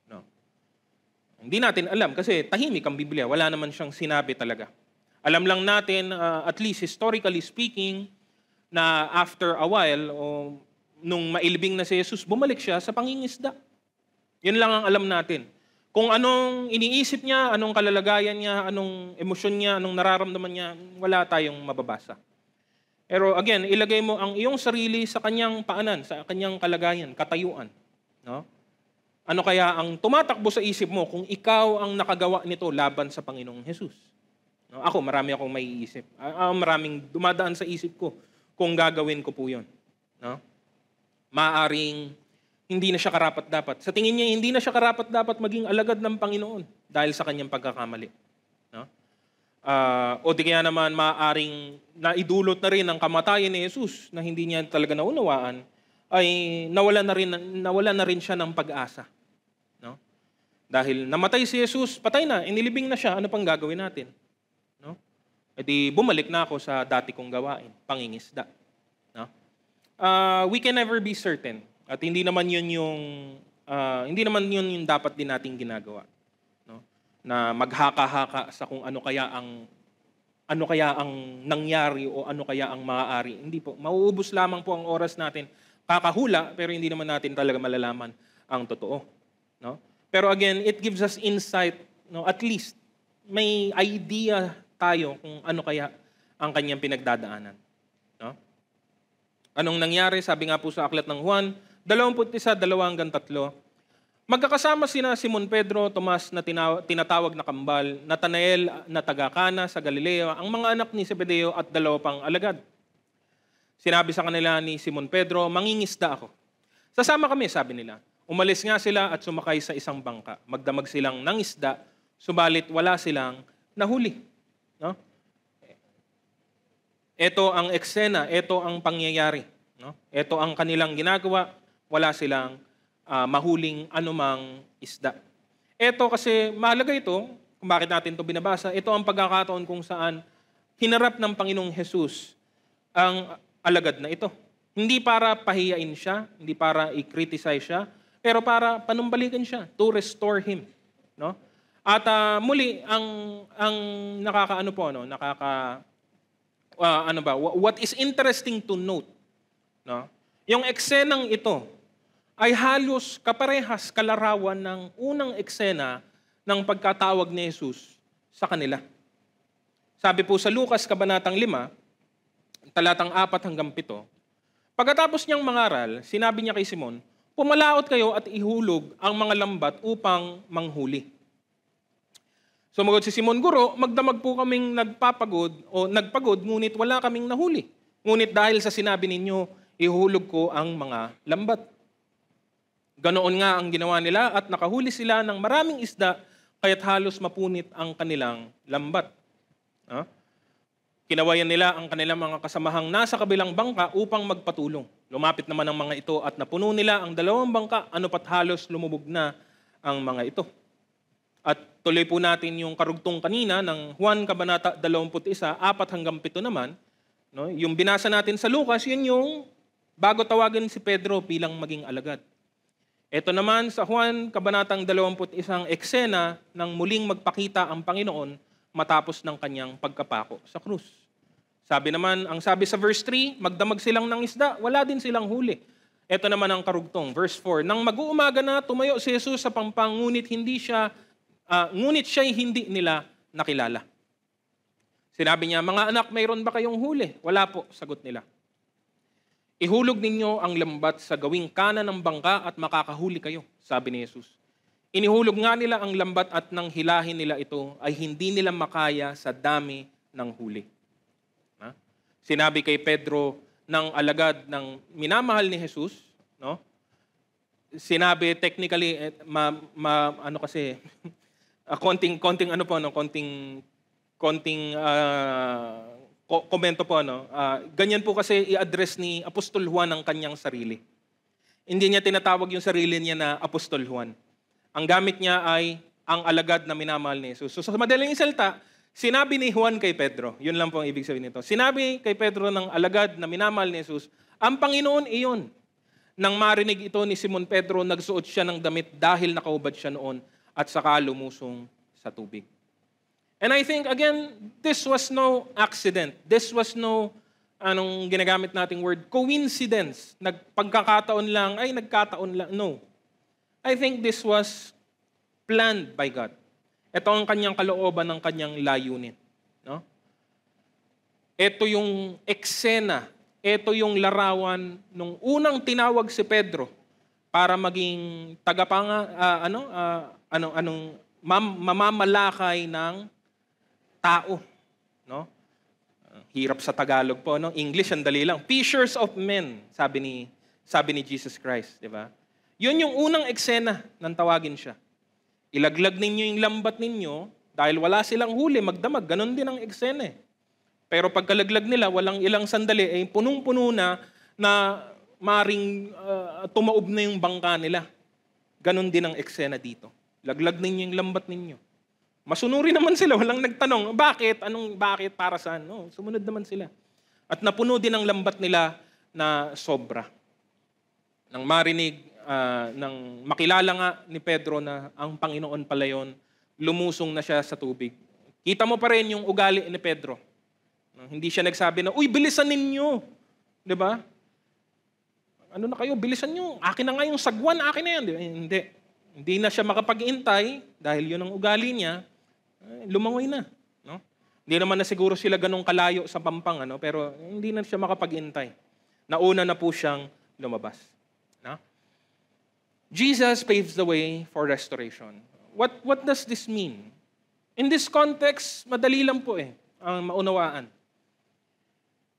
No? Hindi natin alam kasi tahimik ang Biblia. Wala naman siyang sinabi talaga. Alam lang natin, uh, at least historically speaking, na after a while, o nung mailibing na si Jesus, bumalik siya sa pangingisda. Yun lang ang alam natin. Kung anong iniisip niya, anong kalalagayan niya, anong emosyon niya, anong nararamdaman niya, wala tayong mababasa. Pero again, ilagay mo ang iyong sarili sa kanyang paanan, sa kanyang kalagayan, katayuan. No? Ano kaya ang tumatakbo sa isip mo kung ikaw ang nakagawa nito laban sa Panginoong Hesus? No? Ako, marami akong maiisip. Uh, maraming dumadaan sa isip ko kung gagawin ko po yun. No? Maaring hindi na siya karapat-dapat. Sa tingin niya, hindi na siya karapat-dapat maging alagad ng Panginoon dahil sa kanyang pagkakamali. No? Uh, o di kaya naman maaaring naidulot na rin ang kamatayan ni Jesus na hindi niya talaga naunawaan ay nawala na rin nawala na rin siya ng pag-asa. No? Dahil namatay si Jesus, patay na, inilibing na siya, ano pang gagawin natin? No? E di bumalik na ako sa dati kong gawain, pangingisda. No? Uh, we can never be certain at hindi naman yun yung, uh, hindi naman yun yung dapat din nating ginagawa. No? Na maghaka-haka sa kung ano kaya ang ano kaya ang nangyari o ano kaya ang maaari. Hindi po. Mauubos lamang po ang oras natin. Kakahula, pero hindi naman natin talaga malalaman ang totoo. No? Pero again, it gives us insight. No? At least, may idea tayo kung ano kaya ang kanyang pinagdadaanan. No? Anong nangyari? Sabi nga po sa aklat ng Juan, 21, 2 hanggang 3. Magkakasama sina Simon Pedro, Tomas na tinaw- tinatawag na kambal, Natanael na taga Kana sa Galileo, ang mga anak ni Zebedeo at dalawa pang alagad. Sinabi sa kanila ni Simon Pedro, mangingisda ako. Sasama kami, sabi nila. Umalis nga sila at sumakay sa isang bangka. Magdamag silang ng isda, subalit wala silang nahuli. No? Ito ang eksena, ito ang pangyayari. No? Ito ang kanilang ginagawa wala silang uh, mahuling anumang isda. Ito kasi mahalaga ito, kung bakit natin ito binabasa, ito ang pagkakataon kung saan hinarap ng Panginoong Jesus ang alagad na ito. Hindi para pahiyain siya, hindi para i-criticize siya, pero para panumbalikan siya, to restore him. No? At uh, muli, ang, ang nakakaano po, no? nakaka, uh, ano ba, what is interesting to note, no? yung eksenang ito, ay halos kaparehas kalarawan ng unang eksena ng pagkatawag ni Jesus sa kanila. Sabi po sa Lucas Kabanatang 5, talatang 4 hanggang 7, Pagkatapos niyang mangaral, sinabi niya kay Simon, Pumalaot kayo at ihulog ang mga lambat upang manghuli. Sumagot si Simon Guro, magdamag po kaming nagpapagod o nagpagod ngunit wala kaming nahuli. Ngunit dahil sa sinabi ninyo, ihulog ko ang mga lambat. Ganoon nga ang ginawa nila at nakahuli sila ng maraming isda kaya't halos mapunit ang kanilang lambat. Ha? Kinawayan nila ang kanilang mga kasamahang nasa kabilang bangka upang magpatulong. Lumapit naman ang mga ito at napuno nila ang dalawang bangka ano pat halos lumubog na ang mga ito. At tuloy po natin yung karugtong kanina ng Juan Kabanata 21, 4 hanggang 7 naman. No? Yung binasa natin sa Lucas, yun yung bago tawagin si Pedro bilang maging alagad. Ito naman sa Juan, Kabanatang 21, eksena ng muling magpakita ang Panginoon matapos ng kanyang pagkapako sa krus. Sabi naman, ang sabi sa verse 3, magdamag silang ng isda, wala din silang huli. Ito naman ang karugtong, verse 4. Nang mag-uumaga na, tumayo si Jesus sa pampang, ngunit hindi siya, uh, ngunit siya'y hindi nila nakilala. Sinabi niya, mga anak, mayroon ba kayong huli? Wala po, sagot nila. Ihulog ninyo ang lambat sa gawing kanan ng bangka at makakahuli kayo, sabi ni Jesus. Inihulog nga nila ang lambat at nang hilahin nila ito ay hindi nila makaya sa dami ng huli. Ha? Sinabi kay Pedro ng alagad ng minamahal ni Jesus, no? Sinabi technically eh, ma, ma, ano kasi uh, konting konting ano po no konting konting uh, komento po, ano, uh, ganyan po kasi i-address ni Apostol Juan ang kanyang sarili. Hindi niya tinatawag yung sarili niya na Apostol Juan. Ang gamit niya ay ang alagad na minamahal ni Jesus. So sa madaling salita, sinabi ni Juan kay Pedro, yun lang po ang ibig sabihin nito. Sinabi kay Pedro ng alagad na minamahal ni Jesus, ang Panginoon iyon. Nang marinig ito ni Simon Pedro, nagsuot siya ng damit dahil nakaubad siya noon at saka lumusong sa tubig. And I think, again, this was no accident. This was no, anong ginagamit nating word, coincidence. Nagpagkakataon lang, ay nagkataon lang. No. I think this was planned by God. Ito ang kanyang kalooban ng kanyang layunin. No? Ito yung eksena, ito yung larawan nung unang tinawag si Pedro para maging tagapanga uh, ano uh, ano anong mam, mamamalakay ng tao. No? Hirap sa Tagalog po, no? English, ang dali lang. Fishers of men, sabi ni, sabi ni Jesus Christ, di ba? Yun yung unang eksena ng tawagin siya. Ilaglag ninyo yung lambat ninyo dahil wala silang huli, magdamag. ganun din ang eksena eh. Pero pagkalaglag nila, walang ilang sandali, eh, punong-puno na na maring uh, tumaob na yung bangka nila. Ganon din ang eksena dito. Laglag ninyo yung lambat ninyo. Masunuri naman sila, walang nagtanong, bakit, anong bakit, para saan. No, sumunod naman sila. At napuno din ang lambat nila na sobra. Nang marinig, uh, nang makilala nga ni Pedro na ang Panginoon pala yon, lumusong na siya sa tubig. Kita mo pa rin yung ugali ni Pedro. Hindi siya nagsabi na, uy, bilisan ninyo. Di ba? Ano na kayo, bilisan nyo. Akin na nga yung sagwan, akin na yan. Di ba? Hindi. Hindi na siya makapag-intay dahil yun ang ugali niya, eh, lumangoy na. No? Hindi naman na siguro sila ganong kalayo sa pampang, ano, pero hindi na siya makapag-intay. Nauna na po siyang lumabas. No? Jesus paves the way for restoration. What, what does this mean? In this context, madali lang po eh, ang maunawaan.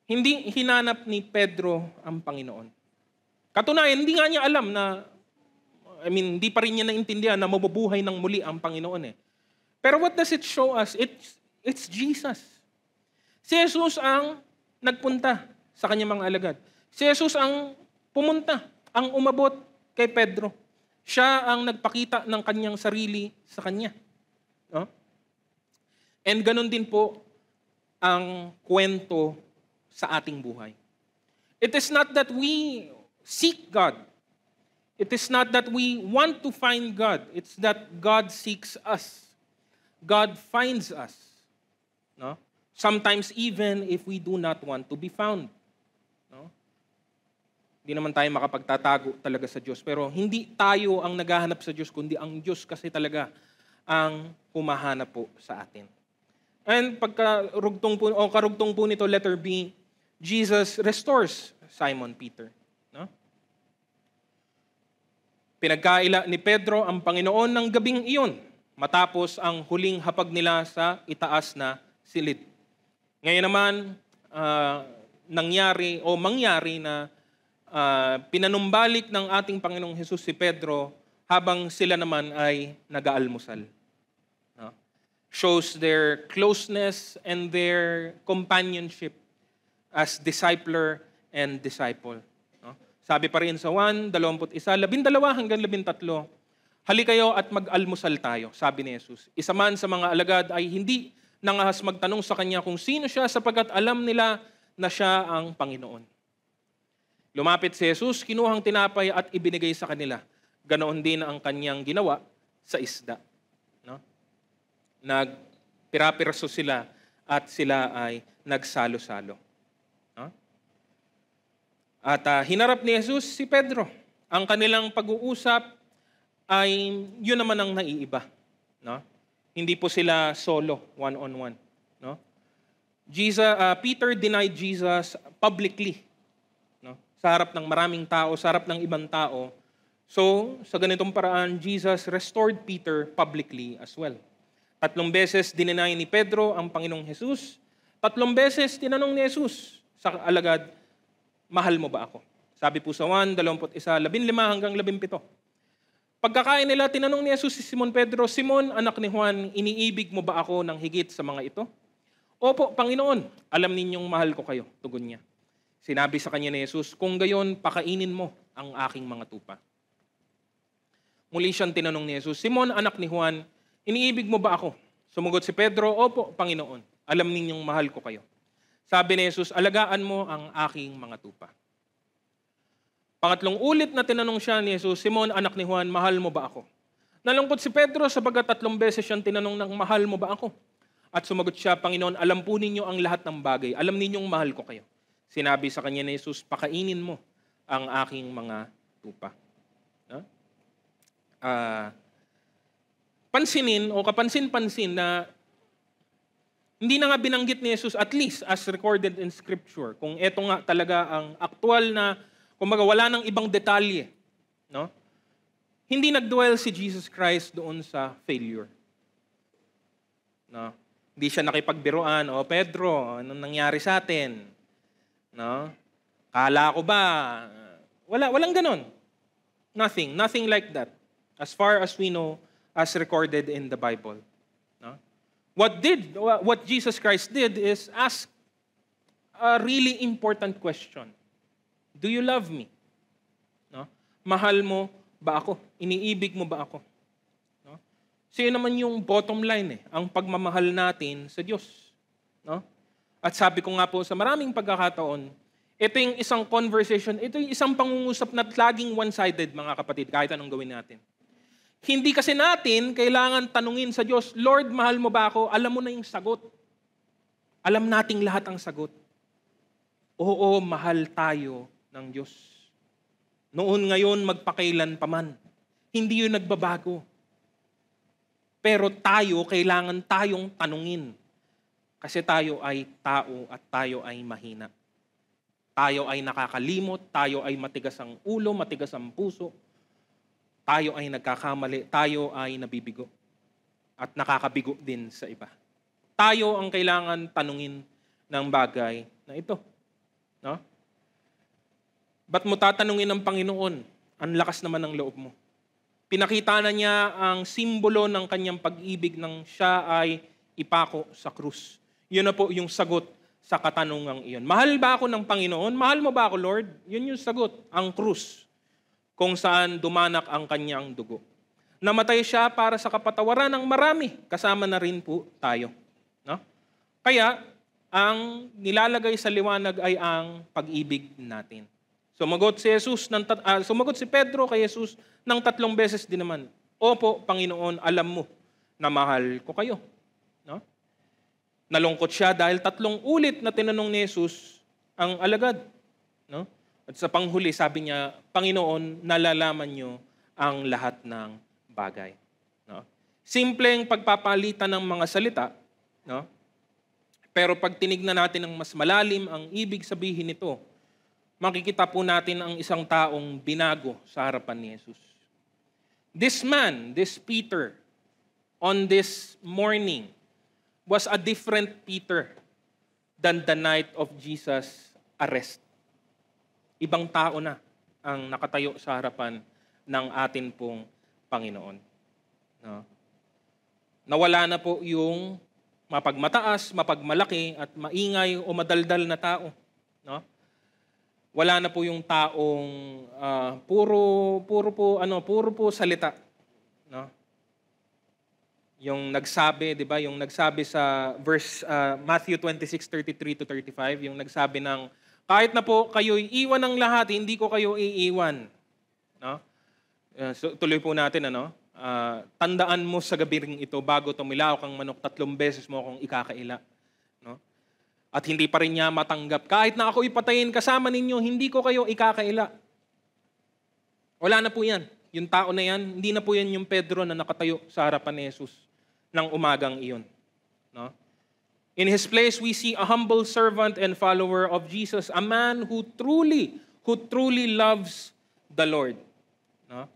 Hindi hinanap ni Pedro ang Panginoon. Katunayan, hindi nga niya alam na I mean, hindi pa rin niya naintindihan na mabubuhay ng muli ang Panginoon eh. Pero what does it show us? It's, it's Jesus. Si Jesus ang nagpunta sa kanyang mga alagad. Si Jesus ang pumunta, ang umabot kay Pedro. Siya ang nagpakita ng kanyang sarili sa kanya. No? And ganun din po ang kwento sa ating buhay. It is not that we seek God It is not that we want to find God, it's that God seeks us. God finds us. No? Sometimes even if we do not want to be found. No? Hindi naman tayo makapagtatago talaga sa Diyos. Pero hindi tayo ang naghahanap sa Diyos, kundi ang Diyos kasi talaga ang humahanap po sa atin. And pagkarugtong po, o karugtong po nito, letter B, Jesus restores Simon Peter. No? Pinagkaila ni Pedro ang Panginoon ng gabing iyon matapos ang huling hapag nila sa itaas na silid. Ngayon naman, uh, ah, nangyari o mangyari na uh, ah, pinanumbalik ng ating Panginoong Hesus si Pedro habang sila naman ay nag-aalmusal. No? Shows their closeness and their companionship as discipler and disciple. Sabi pa rin sa 1, 21, 12 hanggang 13, Hali kayo at mag-almusal tayo, sabi ni Jesus. Isa man sa mga alagad ay hindi nangahas magtanong sa kanya kung sino siya sapagat alam nila na siya ang Panginoon. Lumapit si Jesus, kinuhang tinapay at ibinigay sa kanila. Ganoon din ang kanyang ginawa sa isda. No? Nagpirapiraso sila at sila ay nagsalo-salo. At uh, hinarap ni Jesus si Pedro. Ang kanilang pag-uusap ay yun naman ang naiiba. No? Hindi po sila solo, one-on-one. No? Jesus, uh, Peter denied Jesus publicly. No? Sa harap ng maraming tao, sa harap ng ibang tao. So, sa ganitong paraan, Jesus restored Peter publicly as well. Tatlong beses dininay ni Pedro ang Panginoong Jesus. Tatlong beses tinanong ni Jesus sa alagad, mahal mo ba ako? Sabi po sa 1, 21, 15 hanggang 17. Pagkakain nila, tinanong ni Jesus si Simon Pedro, Simon, anak ni Juan, iniibig mo ba ako ng higit sa mga ito? Opo, Panginoon, alam ninyong mahal ko kayo, tugon niya. Sinabi sa kanya ni Jesus, kung gayon, pakainin mo ang aking mga tupa. Muli siyang tinanong ni Jesus, Simon, anak ni Juan, iniibig mo ba ako? Sumugot si Pedro, Opo, Panginoon, alam ninyong mahal ko kayo. Sabi ni Jesus, alagaan mo ang aking mga tupa. Pangatlong ulit na tinanong siya ni Jesus, Simon, anak ni Juan, mahal mo ba ako? Nalungkot si Pedro sapagkat tatlong beses siyang tinanong ng mahal mo ba ako? At sumagot siya, Panginoon, alam po ninyo ang lahat ng bagay. Alam ninyong mahal ko kayo. Sinabi sa kanya ni Jesus, pakainin mo ang aking mga tupa. Huh? Ah, uh, pansinin o kapansin-pansin na hindi na nga binanggit ni Jesus, at least as recorded in Scripture, kung eto nga talaga ang aktual na, kumbaga wala nang ibang detalye. No? Hindi nagdwell si Jesus Christ doon sa failure. No? Hindi siya nakipagbiruan, o oh, Pedro, anong nangyari sa atin? No? Kala ko ba? Wala, walang ganon. Nothing, nothing like that. As far as we know, as recorded in the Bible. What did what Jesus Christ did is ask a really important question. Do you love me? No? Mahal mo ba ako? Iniibig mo ba ako? No? So yun naman yung bottom line eh, ang pagmamahal natin sa Diyos. No? At sabi ko nga po sa maraming pagkakataon, ito yung isang conversation, ito yung isang pangungusap na laging one-sided mga kapatid, kahit anong gawin natin. Hindi kasi natin kailangan tanungin sa Diyos, Lord, mahal mo ba ako? Alam mo na yung sagot. Alam nating lahat ang sagot. Oo, mahal tayo ng Diyos. Noon ngayon, magpakailan pa man. Hindi yun nagbabago. Pero tayo, kailangan tayong tanungin. Kasi tayo ay tao at tayo ay mahina. Tayo ay nakakalimot, tayo ay matigas ang ulo, matigas ang puso, tayo ay nagkakamali, tayo ay nabibigo at nakakabigo din sa iba. Tayo ang kailangan tanungin ng bagay na ito. No? Ba't mo tatanungin ng Panginoon? Ang lakas naman ng loob mo. Pinakita na niya ang simbolo ng kanyang pag-ibig nang siya ay ipako sa krus. Yun na po yung sagot sa katanungang iyon. Mahal ba ako ng Panginoon? Mahal mo ba ako, Lord? Yun yung sagot, ang krus kung saan dumanak ang kanyang dugo. Namatay siya para sa kapatawaran ng marami, kasama na rin po tayo. No? Kaya, ang nilalagay sa liwanag ay ang pag-ibig natin. Sumagot si Jesus ng tat- uh, sumagot si Pedro kay Jesus ng tatlong beses din naman. Opo, Panginoon, alam mo na mahal ko kayo. No? Nalungkot siya dahil tatlong ulit na tinanong ni Jesus ang alagad. No? At sa panghuli, sabi niya, Panginoon, nalalaman niyo ang lahat ng bagay. No? Simpleng pagpapalitan ng mga salita, no? pero pag tinignan natin ng mas malalim ang ibig sabihin nito, makikita po natin ang isang taong binago sa harapan ni Jesus. This man, this Peter, on this morning, was a different Peter than the night of Jesus' arrest. Ibang tao na ang nakatayo sa harapan ng atin pong Panginoon. No? Nawala na po yung mapagmataas, mapagmalaki at maingay o madaldal na tao, no? Wala na po yung taong uh, puro puro po ano, puro po salita, no? Yung nagsabi, 'di ba? Yung nagsabi sa verse uh, Matthew 26:33 to 35, yung nagsabi ng kahit na po kayo'y iwan ng lahat, hindi ko kayo iiwan. No? Eh, so, tuloy po natin, ano? Uh, tandaan mo sa gabi ring ito bago tumilaw kang manok tatlong beses mo akong ikakaila. No? At hindi pa rin niya matanggap. Kahit na ako ipatayin kasama ninyo, hindi ko kayo ikakaila. Wala na po yan. Yung tao na yan, hindi na po yan yung Pedro na nakatayo sa harapan ni Jesus ng umagang iyon. No? In his place, we see a humble servant and follower of Jesus, a man who truly, who truly loves the Lord. No?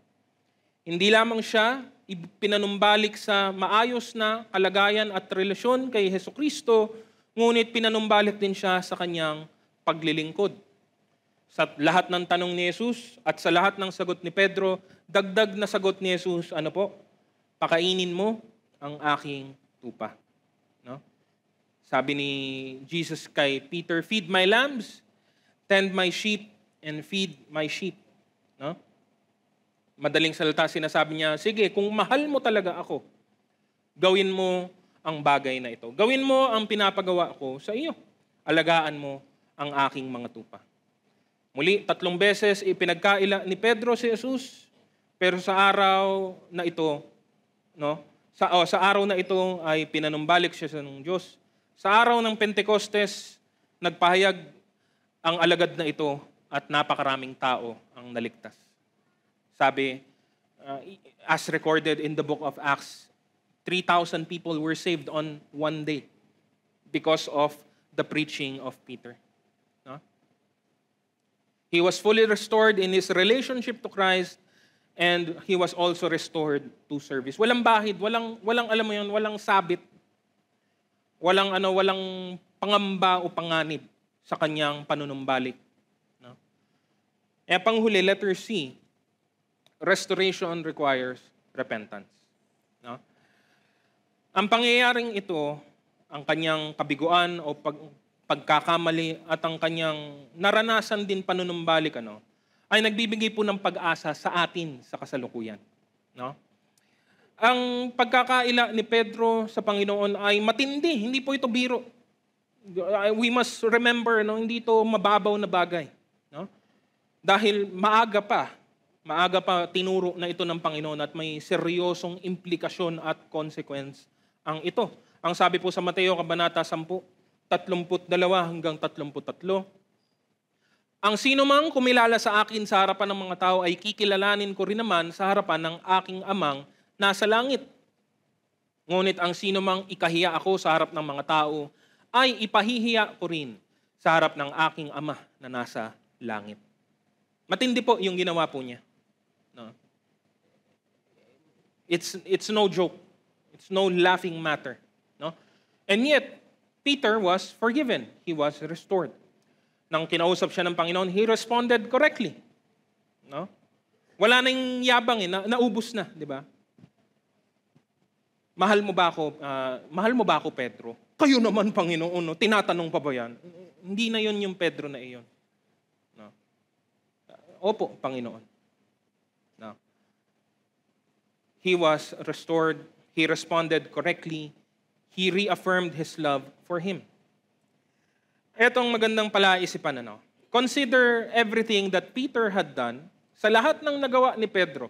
Hindi lamang siya pinanumbalik sa maayos na kalagayan at relasyon kay Heso Kristo, ngunit pinanumbalik din siya sa kanyang paglilingkod. Sa lahat ng tanong ni Jesus at sa lahat ng sagot ni Pedro, dagdag na sagot ni Jesus, ano po? Pakainin mo ang aking tupa. Sabi ni Jesus kay Peter, Feed my lambs, tend my sheep, and feed my sheep. No? Madaling salita, sinasabi niya, sige, kung mahal mo talaga ako, gawin mo ang bagay na ito. Gawin mo ang pinapagawa ko sa iyo. Alagaan mo ang aking mga tupa. Muli, tatlong beses ipinagkaila ni Pedro si Jesus, pero sa araw na ito, no? Sa, oh, sa araw na ito ay pinanumbalik siya sa ng Diyos sa araw ng Pentecostes, nagpahayag ang alagad na ito at napakaraming tao ang naligtas. Sabi, uh, as recorded in the book of Acts, 3,000 people were saved on one day because of the preaching of Peter. No? He was fully restored in his relationship to Christ and he was also restored to service. Walang bahid, walang, walang alam mo yun, walang sabit walang ano walang pangamba o panganib sa kanyang panunumbalik. No? E panghuli, letter C, restoration requires repentance. No? Ang pangyayaring ito, ang kanyang kabiguan o pag, pagkakamali at ang kanyang naranasan din panunumbalik ano, ay nagbibigay po ng pag-asa sa atin sa kasalukuyan. No? ang pagkakaila ni Pedro sa Panginoon ay matindi. Hindi po ito biro. We must remember, no, hindi ito mababaw na bagay. No? Dahil maaga pa, maaga pa tinuro na ito ng Panginoon at may seryosong implikasyon at consequence ang ito. Ang sabi po sa Mateo, Kabanata 10, 32 hanggang 33, ang sino mang kumilala sa akin sa harapan ng mga tao ay kikilalanin ko rin naman sa harapan ng aking amang nasa langit. Ngunit ang sino mang ikahiya ako sa harap ng mga tao, ay ipahihiya ko rin sa harap ng aking ama na nasa langit. Matindi po yung ginawa po niya. No? It's, it's no joke. It's no laughing matter. No? And yet, Peter was forgiven. He was restored. Nang kinausap siya ng Panginoon, he responded correctly. No? Wala nang yabang eh, na, naubos na, di ba? mahal mo ba ako, uh, mahal mo ba ako, Pedro? Kayo naman, Panginoon, no? tinatanong pa ba yan? Hindi na yon yung Pedro na iyon. No? Opo, Panginoon. No? He was restored. He responded correctly. He reaffirmed his love for him. Etong magandang palaisipan, ano? Consider everything that Peter had done sa lahat ng nagawa ni Pedro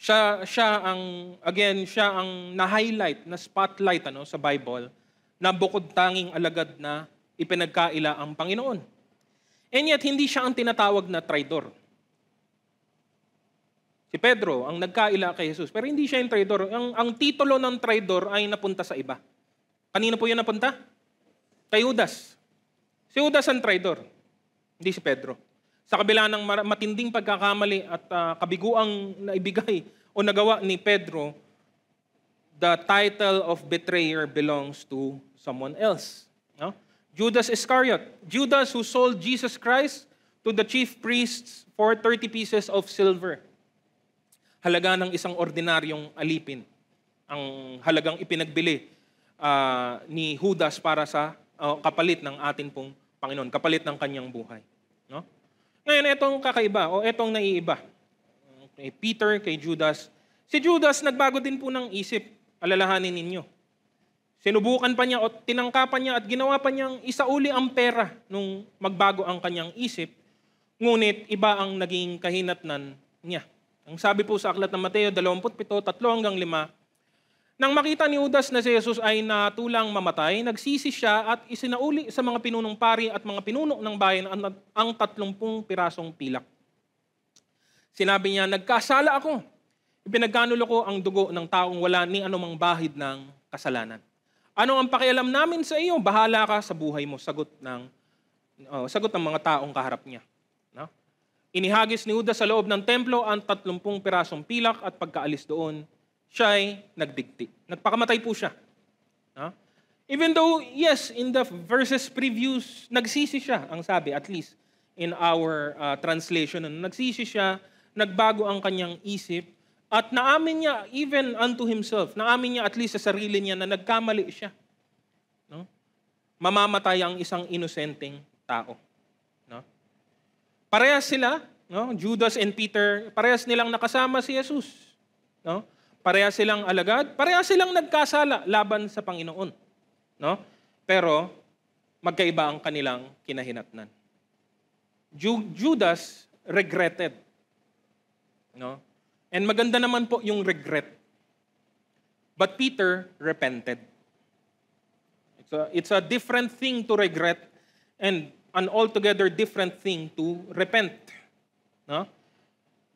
siya siya ang again siya ang na-highlight na spotlight ano sa Bible na bukod tanging alagad na ipinagkaila ang Panginoon. And yet hindi siya ang tinatawag na traitor. Si Pedro ang nagkaila kay Jesus, pero hindi siya yung traitor. Ang, ang titulo ng traitor ay napunta sa iba. Kanino po yun napunta? Kay Judas. Si Judas ang traitor, hindi si Pedro. Sa kabila ng matinding pagkakamali at uh, kabiguang naibigay o nagawa ni Pedro, the title of betrayer belongs to someone else. No? Judas Iscariot, Judas who sold Jesus Christ to the chief priests for 30 pieces of silver. Halaga ng isang ordinaryong alipin ang halagang ipinagbili uh, ni Judas para sa uh, kapalit ng atin pong Panginoon, kapalit ng kanyang buhay. No? Ngayon, etong kakaiba o etong naiiba. Kay Peter, kay Judas. Si Judas, nagbago din po ng isip. Alalahanin ninyo. Sinubukan pa niya o tinangkapan niya at ginawa pa niyang isauli ang pera nung magbago ang kanyang isip. Ngunit iba ang naging kahinatnan niya. Ang sabi po sa aklat ng Mateo 27, 3 hanggang 5, nang makita ni Judas na si Jesus ay natulang mamatay, nagsisi siya at isinauli sa mga pinunong pari at mga pinuno ng bayan ang, ang pirasong pilak. Sinabi niya, nagkasala ako. Ipinagkanulo ko ang dugo ng taong wala ni anumang bahid ng kasalanan. Ano ang pakialam namin sa iyo? Bahala ka sa buhay mo. Sagot ng, uh, sagot ng mga taong kaharap niya. No? Inihagis ni Judas sa loob ng templo ang tatlumpung pirasong pilak at pagkaalis doon, siya ay nagdigti. Nagpakamatay po siya. No? Even though, yes, in the verses previews, nagsisi siya, ang sabi, at least in our uh, translation. Ano, nagsisi siya, nagbago ang kanyang isip, at naamin niya, even unto himself, naamin niya at least sa sarili niya na nagkamali siya. No? Mamamatay ang isang inosenteng tao. No? Parehas sila, no? Judas and Peter, parehas nilang nakasama si Jesus. No? Pareha silang alagad, pareha silang nagkasala laban sa Panginoon. No? Pero magkaiba ang kanilang kinahinatnan. Judas regretted. No? And maganda naman po yung regret. But Peter repented. It's a, it's a different thing to regret and an altogether different thing to repent. No?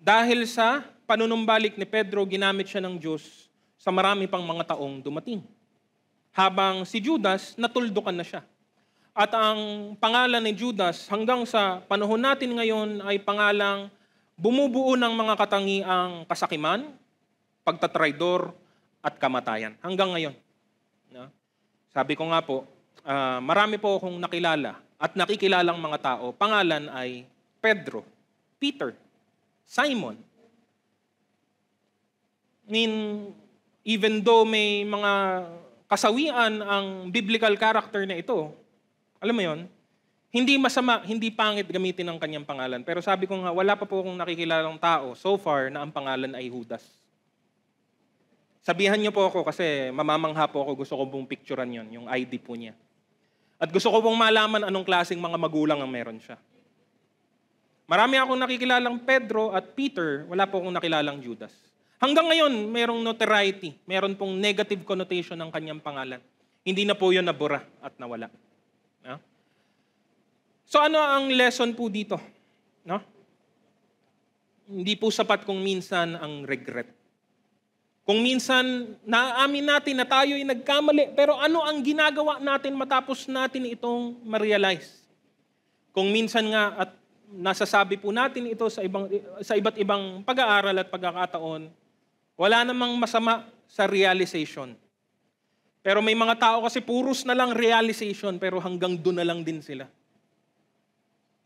Dahil sa panunumbalik ni Pedro, ginamit siya ng Diyos sa marami pang mga taong dumating. Habang si Judas, natuldukan na siya. At ang pangalan ni Judas hanggang sa panahon natin ngayon ay pangalang bumubuo ng mga katangiang kasakiman, pagtatraidor, at kamatayan. Hanggang ngayon. No? Sabi ko nga po, uh, marami po akong nakilala at nakikilalang mga tao. Pangalan ay Pedro, Peter, Simon, nin, even though may mga kasawian ang biblical character na ito, alam mo yon hindi masama, hindi pangit gamitin ang kanyang pangalan. Pero sabi ko nga, wala pa po akong nakikilalang tao so far na ang pangalan ay Judas. Sabihan niyo po ako kasi mamamangha po ako, gusto ko pong picturean yon yung ID po niya. At gusto ko pong malaman anong klaseng mga magulang ang meron siya. Marami akong nakikilalang Pedro at Peter, wala po akong nakilalang Judas. Hanggang ngayon, mayroong notoriety, Mayroon pong negative connotation ng kanyang pangalan. Hindi na po yun nabura at nawala. No? So ano ang lesson po dito? No? Hindi po sapat kung minsan ang regret. Kung minsan naamin natin na tayo'y nagkamali, pero ano ang ginagawa natin matapos natin itong ma-realize? Kung minsan nga at nasasabi po natin ito sa ibang sa iba't ibang pag-aaral at pagkakataon, wala namang masama sa realization. Pero may mga tao kasi purus na lang realization pero hanggang doon na lang din sila.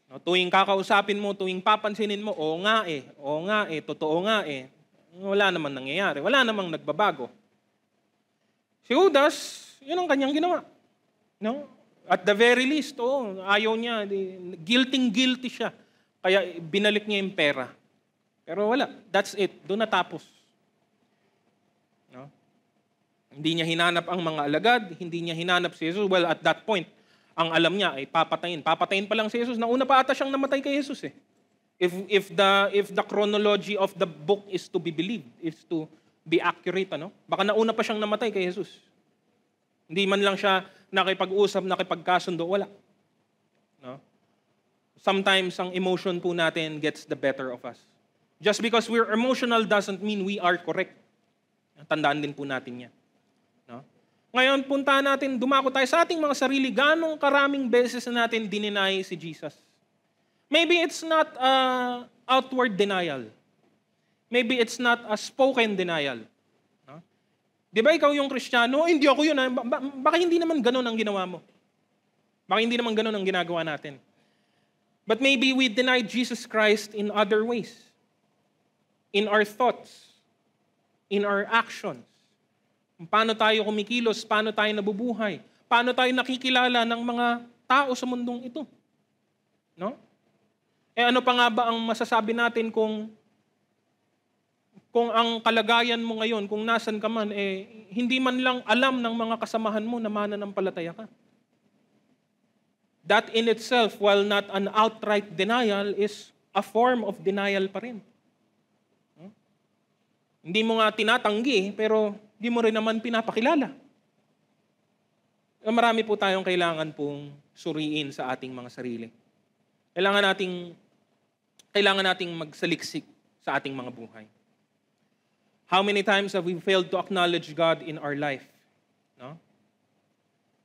No, tuwing kakausapin mo, tuwing papansinin mo, o nga eh, o nga eh, totoo nga eh. Wala namang nangyayari, wala namang nagbabago. Si Judas, yun ang kanyang ginawa. No? At the very least, oo, oh, ayaw niya, guilty-guilty siya. Kaya binalik niya yung pera. Pero wala, that's it, doon natapos. Hindi niya hinanap ang mga alagad, hindi niya hinanap si Jesus. Well, at that point, ang alam niya ay papatayin. Papatayin pa lang si Jesus. Nauna pa ata siyang namatay kay Jesus eh. If, if, the, if the chronology of the book is to be believed, is to be accurate, ano? Baka nauna pa siyang namatay kay Jesus. Hindi man lang siya nakipag-usap, nakipagkasundo, wala. No? Sometimes ang emotion po natin gets the better of us. Just because we're emotional doesn't mean we are correct. Tandaan din po natin yan. Ngayon, punta natin, dumako tayo sa ating mga sarili, ganong karaming beses na natin dininay si Jesus. Maybe it's not a outward denial. Maybe it's not a spoken denial. Huh? Di ba ikaw yung Kristiyano? Oh, hindi ako yun. Ah. Ba- baka hindi naman ganun ang ginawa mo. Baka hindi naman ganun ang ginagawa natin. But maybe we deny Jesus Christ in other ways. In our thoughts. In our actions Paano tayo kumikilos? Paano tayo nabubuhay? Paano tayo nakikilala ng mga tao sa mundong ito? No? Eh ano pa nga ba ang masasabi natin kung kung ang kalagayan mo ngayon, kung nasan ka man, eh, hindi man lang alam ng mga kasamahan mo na mananampalataya ka. That in itself, while not an outright denial, is a form of denial pa rin. Hmm? Hindi mo nga tinatanggi, pero hindi mo rin naman pinapakilala. Eh, marami po tayong kailangan pong suriin sa ating mga sarili. Kailangan nating kailangan nating magsaliksik sa ating mga buhay. How many times have we failed to acknowledge God in our life? No?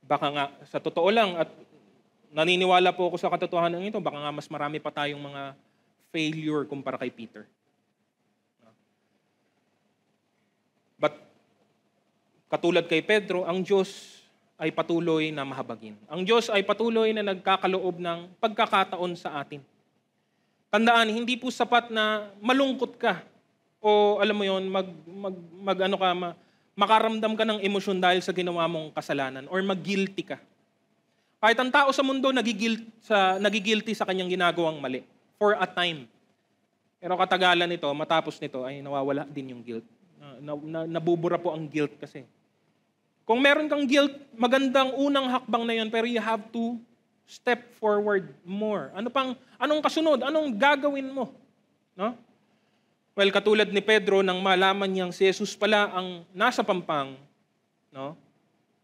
Baka nga, sa totoo lang, at naniniwala po ako sa katotohanan ito, baka nga mas marami pa tayong mga failure kumpara kay Peter. But Katulad kay Pedro, ang Diyos ay patuloy na mahabagin. Ang Diyos ay patuloy na nagkakaloob ng pagkakataon sa atin. Tandaan, hindi po sapat na malungkot ka o alam mo yon mag, mag, mag ano ka, ma, makaramdam ka ng emosyon dahil sa ginawa mong kasalanan or mag-guilty ka. Kahit ang tao sa mundo nagigilty sa, nagigilty sa kanyang ginagawang mali for a time. Pero katagalan nito, matapos nito, ay nawawala din yung guilt. Ah, na, na, nabubura po ang guilt kasi kung meron kang guilt, magandang unang hakbang na yon, pero you have to step forward more. Ano pang, anong kasunod? Anong gagawin mo? No? Well, katulad ni Pedro, nang malaman niyang si Jesus pala ang nasa pampang, no?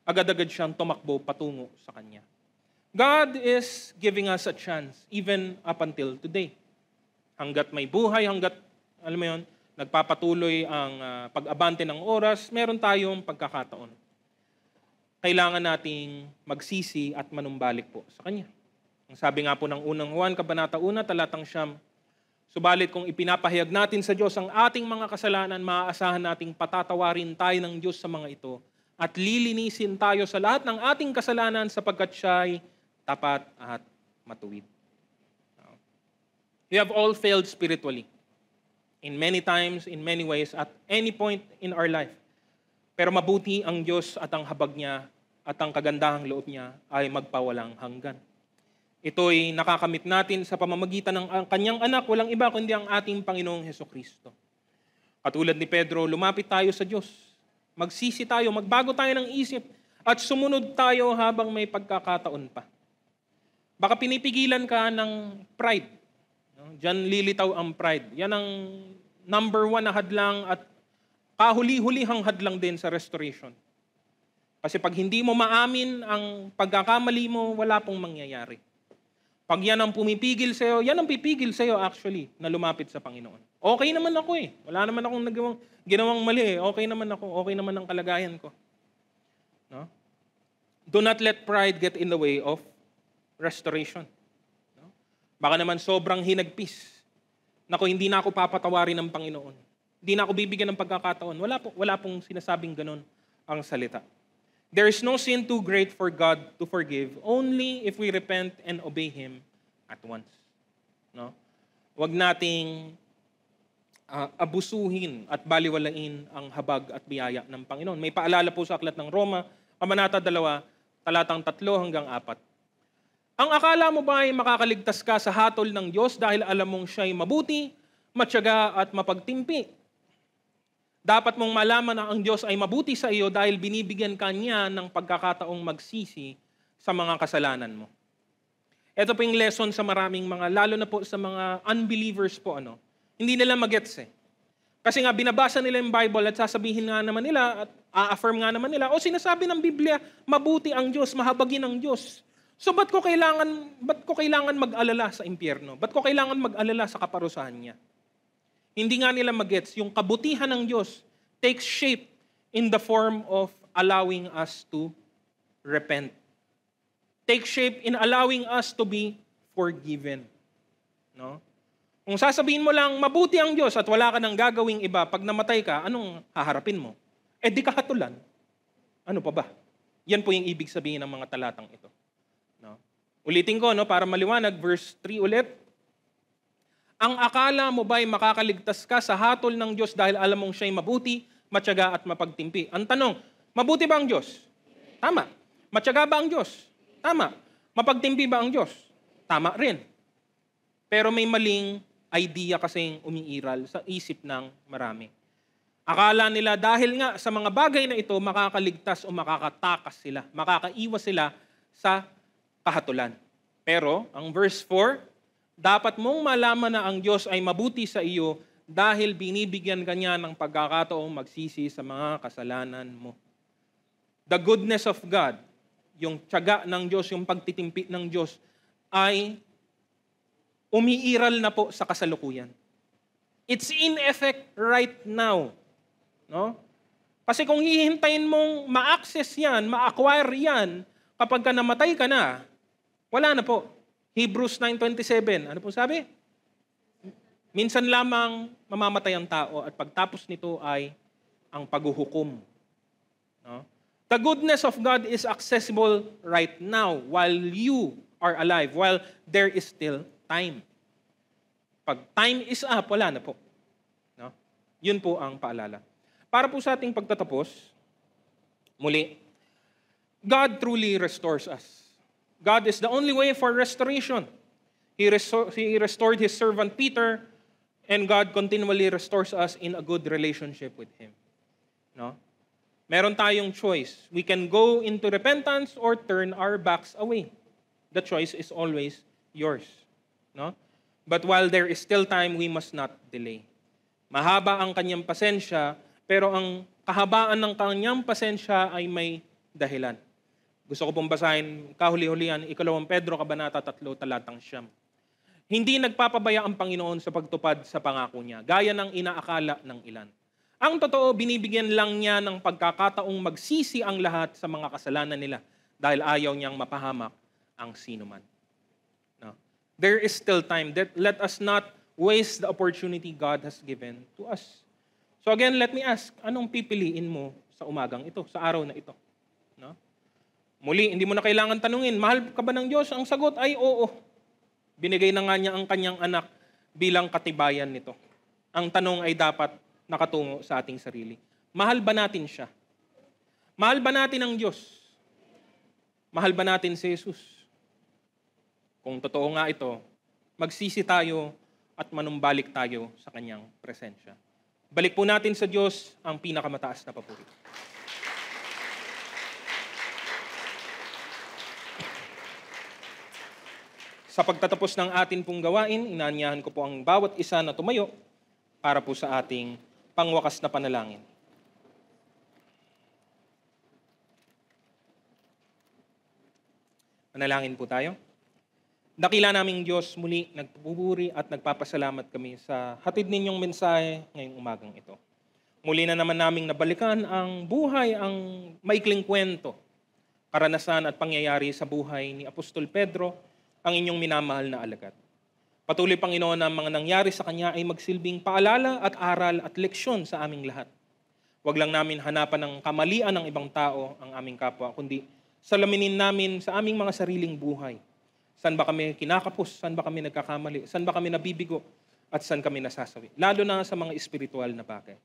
agad-agad siyang tumakbo patungo sa kanya. God is giving us a chance, even up until today. Hanggat may buhay, hanggat, alam mo yon, nagpapatuloy ang uh, pag-abante ng oras, meron tayong pagkakataon kailangan nating magsisi at manumbalik po sa Kanya. Ang sabi nga po ng unang Juan, Kabanata 1, talatang siyam, Subalit kung ipinapahayag natin sa Diyos ang ating mga kasalanan, maaasahan nating patatawarin tayo ng Diyos sa mga ito at lilinisin tayo sa lahat ng ating kasalanan sapagkat siya ay tapat at matuwid. We have all failed spiritually in many times, in many ways, at any point in our life. Pero mabuti ang Diyos at ang habag niya at ang kagandahang loob niya ay magpawalang hanggan. Ito'y nakakamit natin sa pamamagitan ng kanyang anak, walang iba kundi ang ating Panginoong Heso Kristo. Katulad ni Pedro, lumapit tayo sa Diyos. Magsisi tayo, magbago tayo ng isip, at sumunod tayo habang may pagkakataon pa. Baka pinipigilan ka ng pride. Diyan lilitaw ang pride. Yan ang number one na hadlang at kahuli-hulihang hadlang din sa restoration. Kasi pag hindi mo maamin ang pagkakamali mo, wala pong mangyayari. Pag yan ang pumipigil sa'yo, yan ang pipigil sa'yo actually na lumapit sa Panginoon. Okay naman ako eh. Wala naman akong nagawang, ginawang mali eh. Okay naman ako. Okay naman ang kalagayan ko. No? Do not let pride get in the way of restoration. No? Baka naman sobrang hinagpis. Nako, hindi na ako papatawarin ng Panginoon hindi na ako bibigyan ng pagkakataon. Wala, po, wala pong sinasabing ganun ang salita. There is no sin too great for God to forgive, only if we repent and obey Him at once. No? Huwag nating uh, abusuhin at baliwalain ang habag at biyaya ng Panginoon. May paalala po sa aklat ng Roma, Kamanata 2, talatang 3 hanggang 4. Ang akala mo ba ay makakaligtas ka sa hatol ng Diyos dahil alam mong siya'y mabuti, matyaga at mapagtimpi? Dapat mong malaman na ang Diyos ay mabuti sa iyo dahil binibigyan ka niya ng pagkakataong magsisi sa mga kasalanan mo. Ito po yung lesson sa maraming mga, lalo na po sa mga unbelievers po, ano, hindi nila magets eh. Kasi nga, binabasa nila yung Bible at sasabihin nga naman nila at a-affirm nga naman nila, o sinasabi ng Biblia, mabuti ang Diyos, mahabagin ang Diyos. So ba't ko kailangan, ba't ko kailangan mag-alala sa impyerno? Ba't ko kailangan mag-alala sa kaparusahan niya? Hindi nga nila magets yung kabutihan ng Diyos takes shape in the form of allowing us to repent. Take shape in allowing us to be forgiven. No? Kung sasabihin mo lang, mabuti ang Diyos at wala ka nang gagawing iba, pag namatay ka, anong haharapin mo? Eh di kahatulan. Ano pa ba? Yan po yung ibig sabihin ng mga talatang ito. No? Ulitin ko, no, para maliwanag, verse 3 ulit. Ang akala mo ba'y makakaligtas ka sa hatol ng Diyos dahil alam mong siya'y mabuti, matyaga at mapagtimpi? Ang tanong, mabuti ba ang Diyos? Tama. Matyaga ba ang Diyos? Tama. Mapagtimpi ba ang Diyos? Tama rin. Pero may maling idea kasing umiiral sa isip ng marami. Akala nila dahil nga sa mga bagay na ito, makakaligtas o makakatakas sila, makakaiwas sila sa kahatulan. Pero ang verse 4, dapat mong malaman na ang Diyos ay mabuti sa iyo dahil binibigyan ka ng pagkakataong magsisi sa mga kasalanan mo. The goodness of God, yung tiyaga ng Diyos, yung pagtitimpi ng Diyos, ay umiiral na po sa kasalukuyan. It's in effect right now. No? Kasi kung hihintayin mong ma-access yan, ma-acquire yan, kapag ka namatay ka na, wala na po. Hebrews 9.27, ano po sabi? Minsan lamang mamamatay ang tao at pagtapos nito ay ang paghuhukom. No? The goodness of God is accessible right now while you are alive, while there is still time. Pag time is up, wala na po. No? Yun po ang paalala. Para po sa ating pagtatapos, muli, God truly restores us. God is the only way for restoration. He, resto- he restored his servant Peter, and God continually restores us in a good relationship with Him. No? Meron tayong choice. We can go into repentance or turn our backs away. The choice is always yours. No? But while there is still time, we must not delay. Mahaba ang kanyang pasensya, pero ang kahabaan ng kanyang pasensya ay may dahilan. Gusto ko pong basahin kahuli-hulihan, ikalawang Pedro, kabanata 3, talatang siyam. Hindi nagpapabaya ang Panginoon sa pagtupad sa pangako niya, gaya ng inaakala ng ilan. Ang totoo, binibigyan lang niya ng pagkakataong magsisi ang lahat sa mga kasalanan nila dahil ayaw niyang mapahamak ang sinuman. No. There is still time. That let us not waste the opportunity God has given to us. So again, let me ask, anong pipiliin mo sa umagang ito, sa araw na ito? Muli, hindi mo na kailangan tanungin, mahal ka ba ng Diyos? Ang sagot ay oo. Binigay na nga niya ang kanyang anak bilang katibayan nito. Ang tanong ay dapat nakatungo sa ating sarili. Mahal ba natin siya? Mahal ba natin ang Diyos? Mahal ba natin si Jesus? Kung totoo nga ito, magsisi tayo at manumbalik tayo sa kanyang presensya. Balik po natin sa Diyos ang pinakamataas na papuri. Sa pagtatapos ng atin pong gawain, inaanyahan ko po ang bawat isa na tumayo para po sa ating pangwakas na panalangin. Manalangin po tayo. Dakila naming Diyos, muli nagpupuri at nagpapasalamat kami sa hatid ninyong mensahe ngayong umagang ito. Muli na naman naming nabalikan ang buhay, ang maikling kwento, karanasan at pangyayari sa buhay ni Apostol Pedro ang inyong minamahal na alagad. Patuloy, Panginoon, na ang mga nangyari sa Kanya ay magsilbing paalala at aral at leksyon sa aming lahat. Huwag lang namin hanapan ng kamalian ng ibang tao ang aming kapwa, kundi salaminin namin sa aming mga sariling buhay. San ba kami kinakapos? San ba kami nagkakamali? San ba kami nabibigo? At saan kami nasasawi? Lalo na sa mga espiritual na bagay.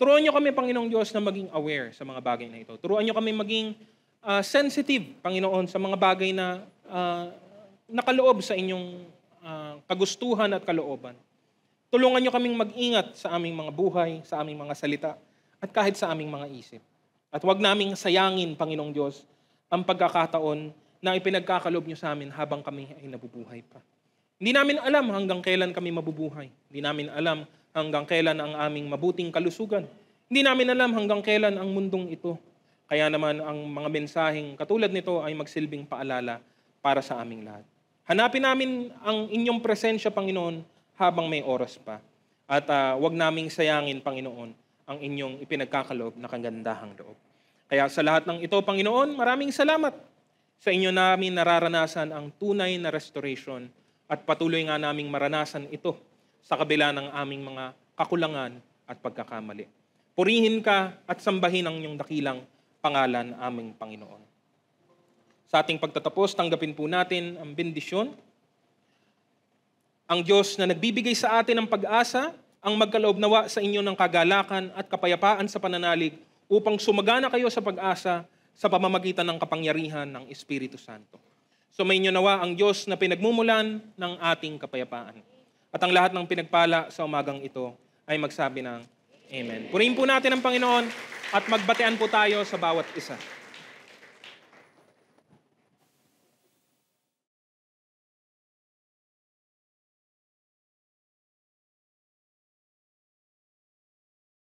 Turuan niyo kami, Panginoong Diyos, na maging aware sa mga bagay na ito. Turuan niyo kami maging uh, sensitive, Panginoon, sa mga bagay na uh, nakaloob sa inyong uh, kagustuhan at kalooban. Tulungan niyo kaming mag-ingat sa aming mga buhay, sa aming mga salita, at kahit sa aming mga isip. At huwag naming sayangin, Panginoong Diyos, ang pagkakataon na ipinagkakalob niyo sa amin habang kami ay nabubuhay pa. Hindi namin alam hanggang kailan kami mabubuhay. Hindi namin alam hanggang kailan ang aming mabuting kalusugan. Hindi namin alam hanggang kailan ang mundong ito. Kaya naman ang mga mensaheng katulad nito ay magsilbing paalala para sa aming lahat. Hanapin namin ang inyong presensya, Panginoon, habang may oras pa. At uh, ah, wag naming sayangin, Panginoon, ang inyong ipinagkakaloob na kagandahang loob. Kaya sa lahat ng ito, Panginoon, maraming salamat sa inyo namin nararanasan ang tunay na restoration at patuloy nga naming maranasan ito sa kabila ng aming mga kakulangan at pagkakamali. Purihin ka at sambahin ang iyong dakilang pangalan aming Panginoon. Sa ating pagtatapos, tanggapin po natin ang bendisyon. Ang Diyos na nagbibigay sa atin ng pag-asa, ang magkaloob nawa sa inyo ng kagalakan at kapayapaan sa pananalig upang sumagana kayo sa pag-asa sa pamamagitan ng kapangyarihan ng Espiritu Santo. So may inyo nawa ang Diyos na pinagmumulan ng ating kapayapaan. At ang lahat ng pinagpala sa umagang ito ay magsabi ng Amen. Purihin po natin ang Panginoon at magbatean po tayo sa bawat isa.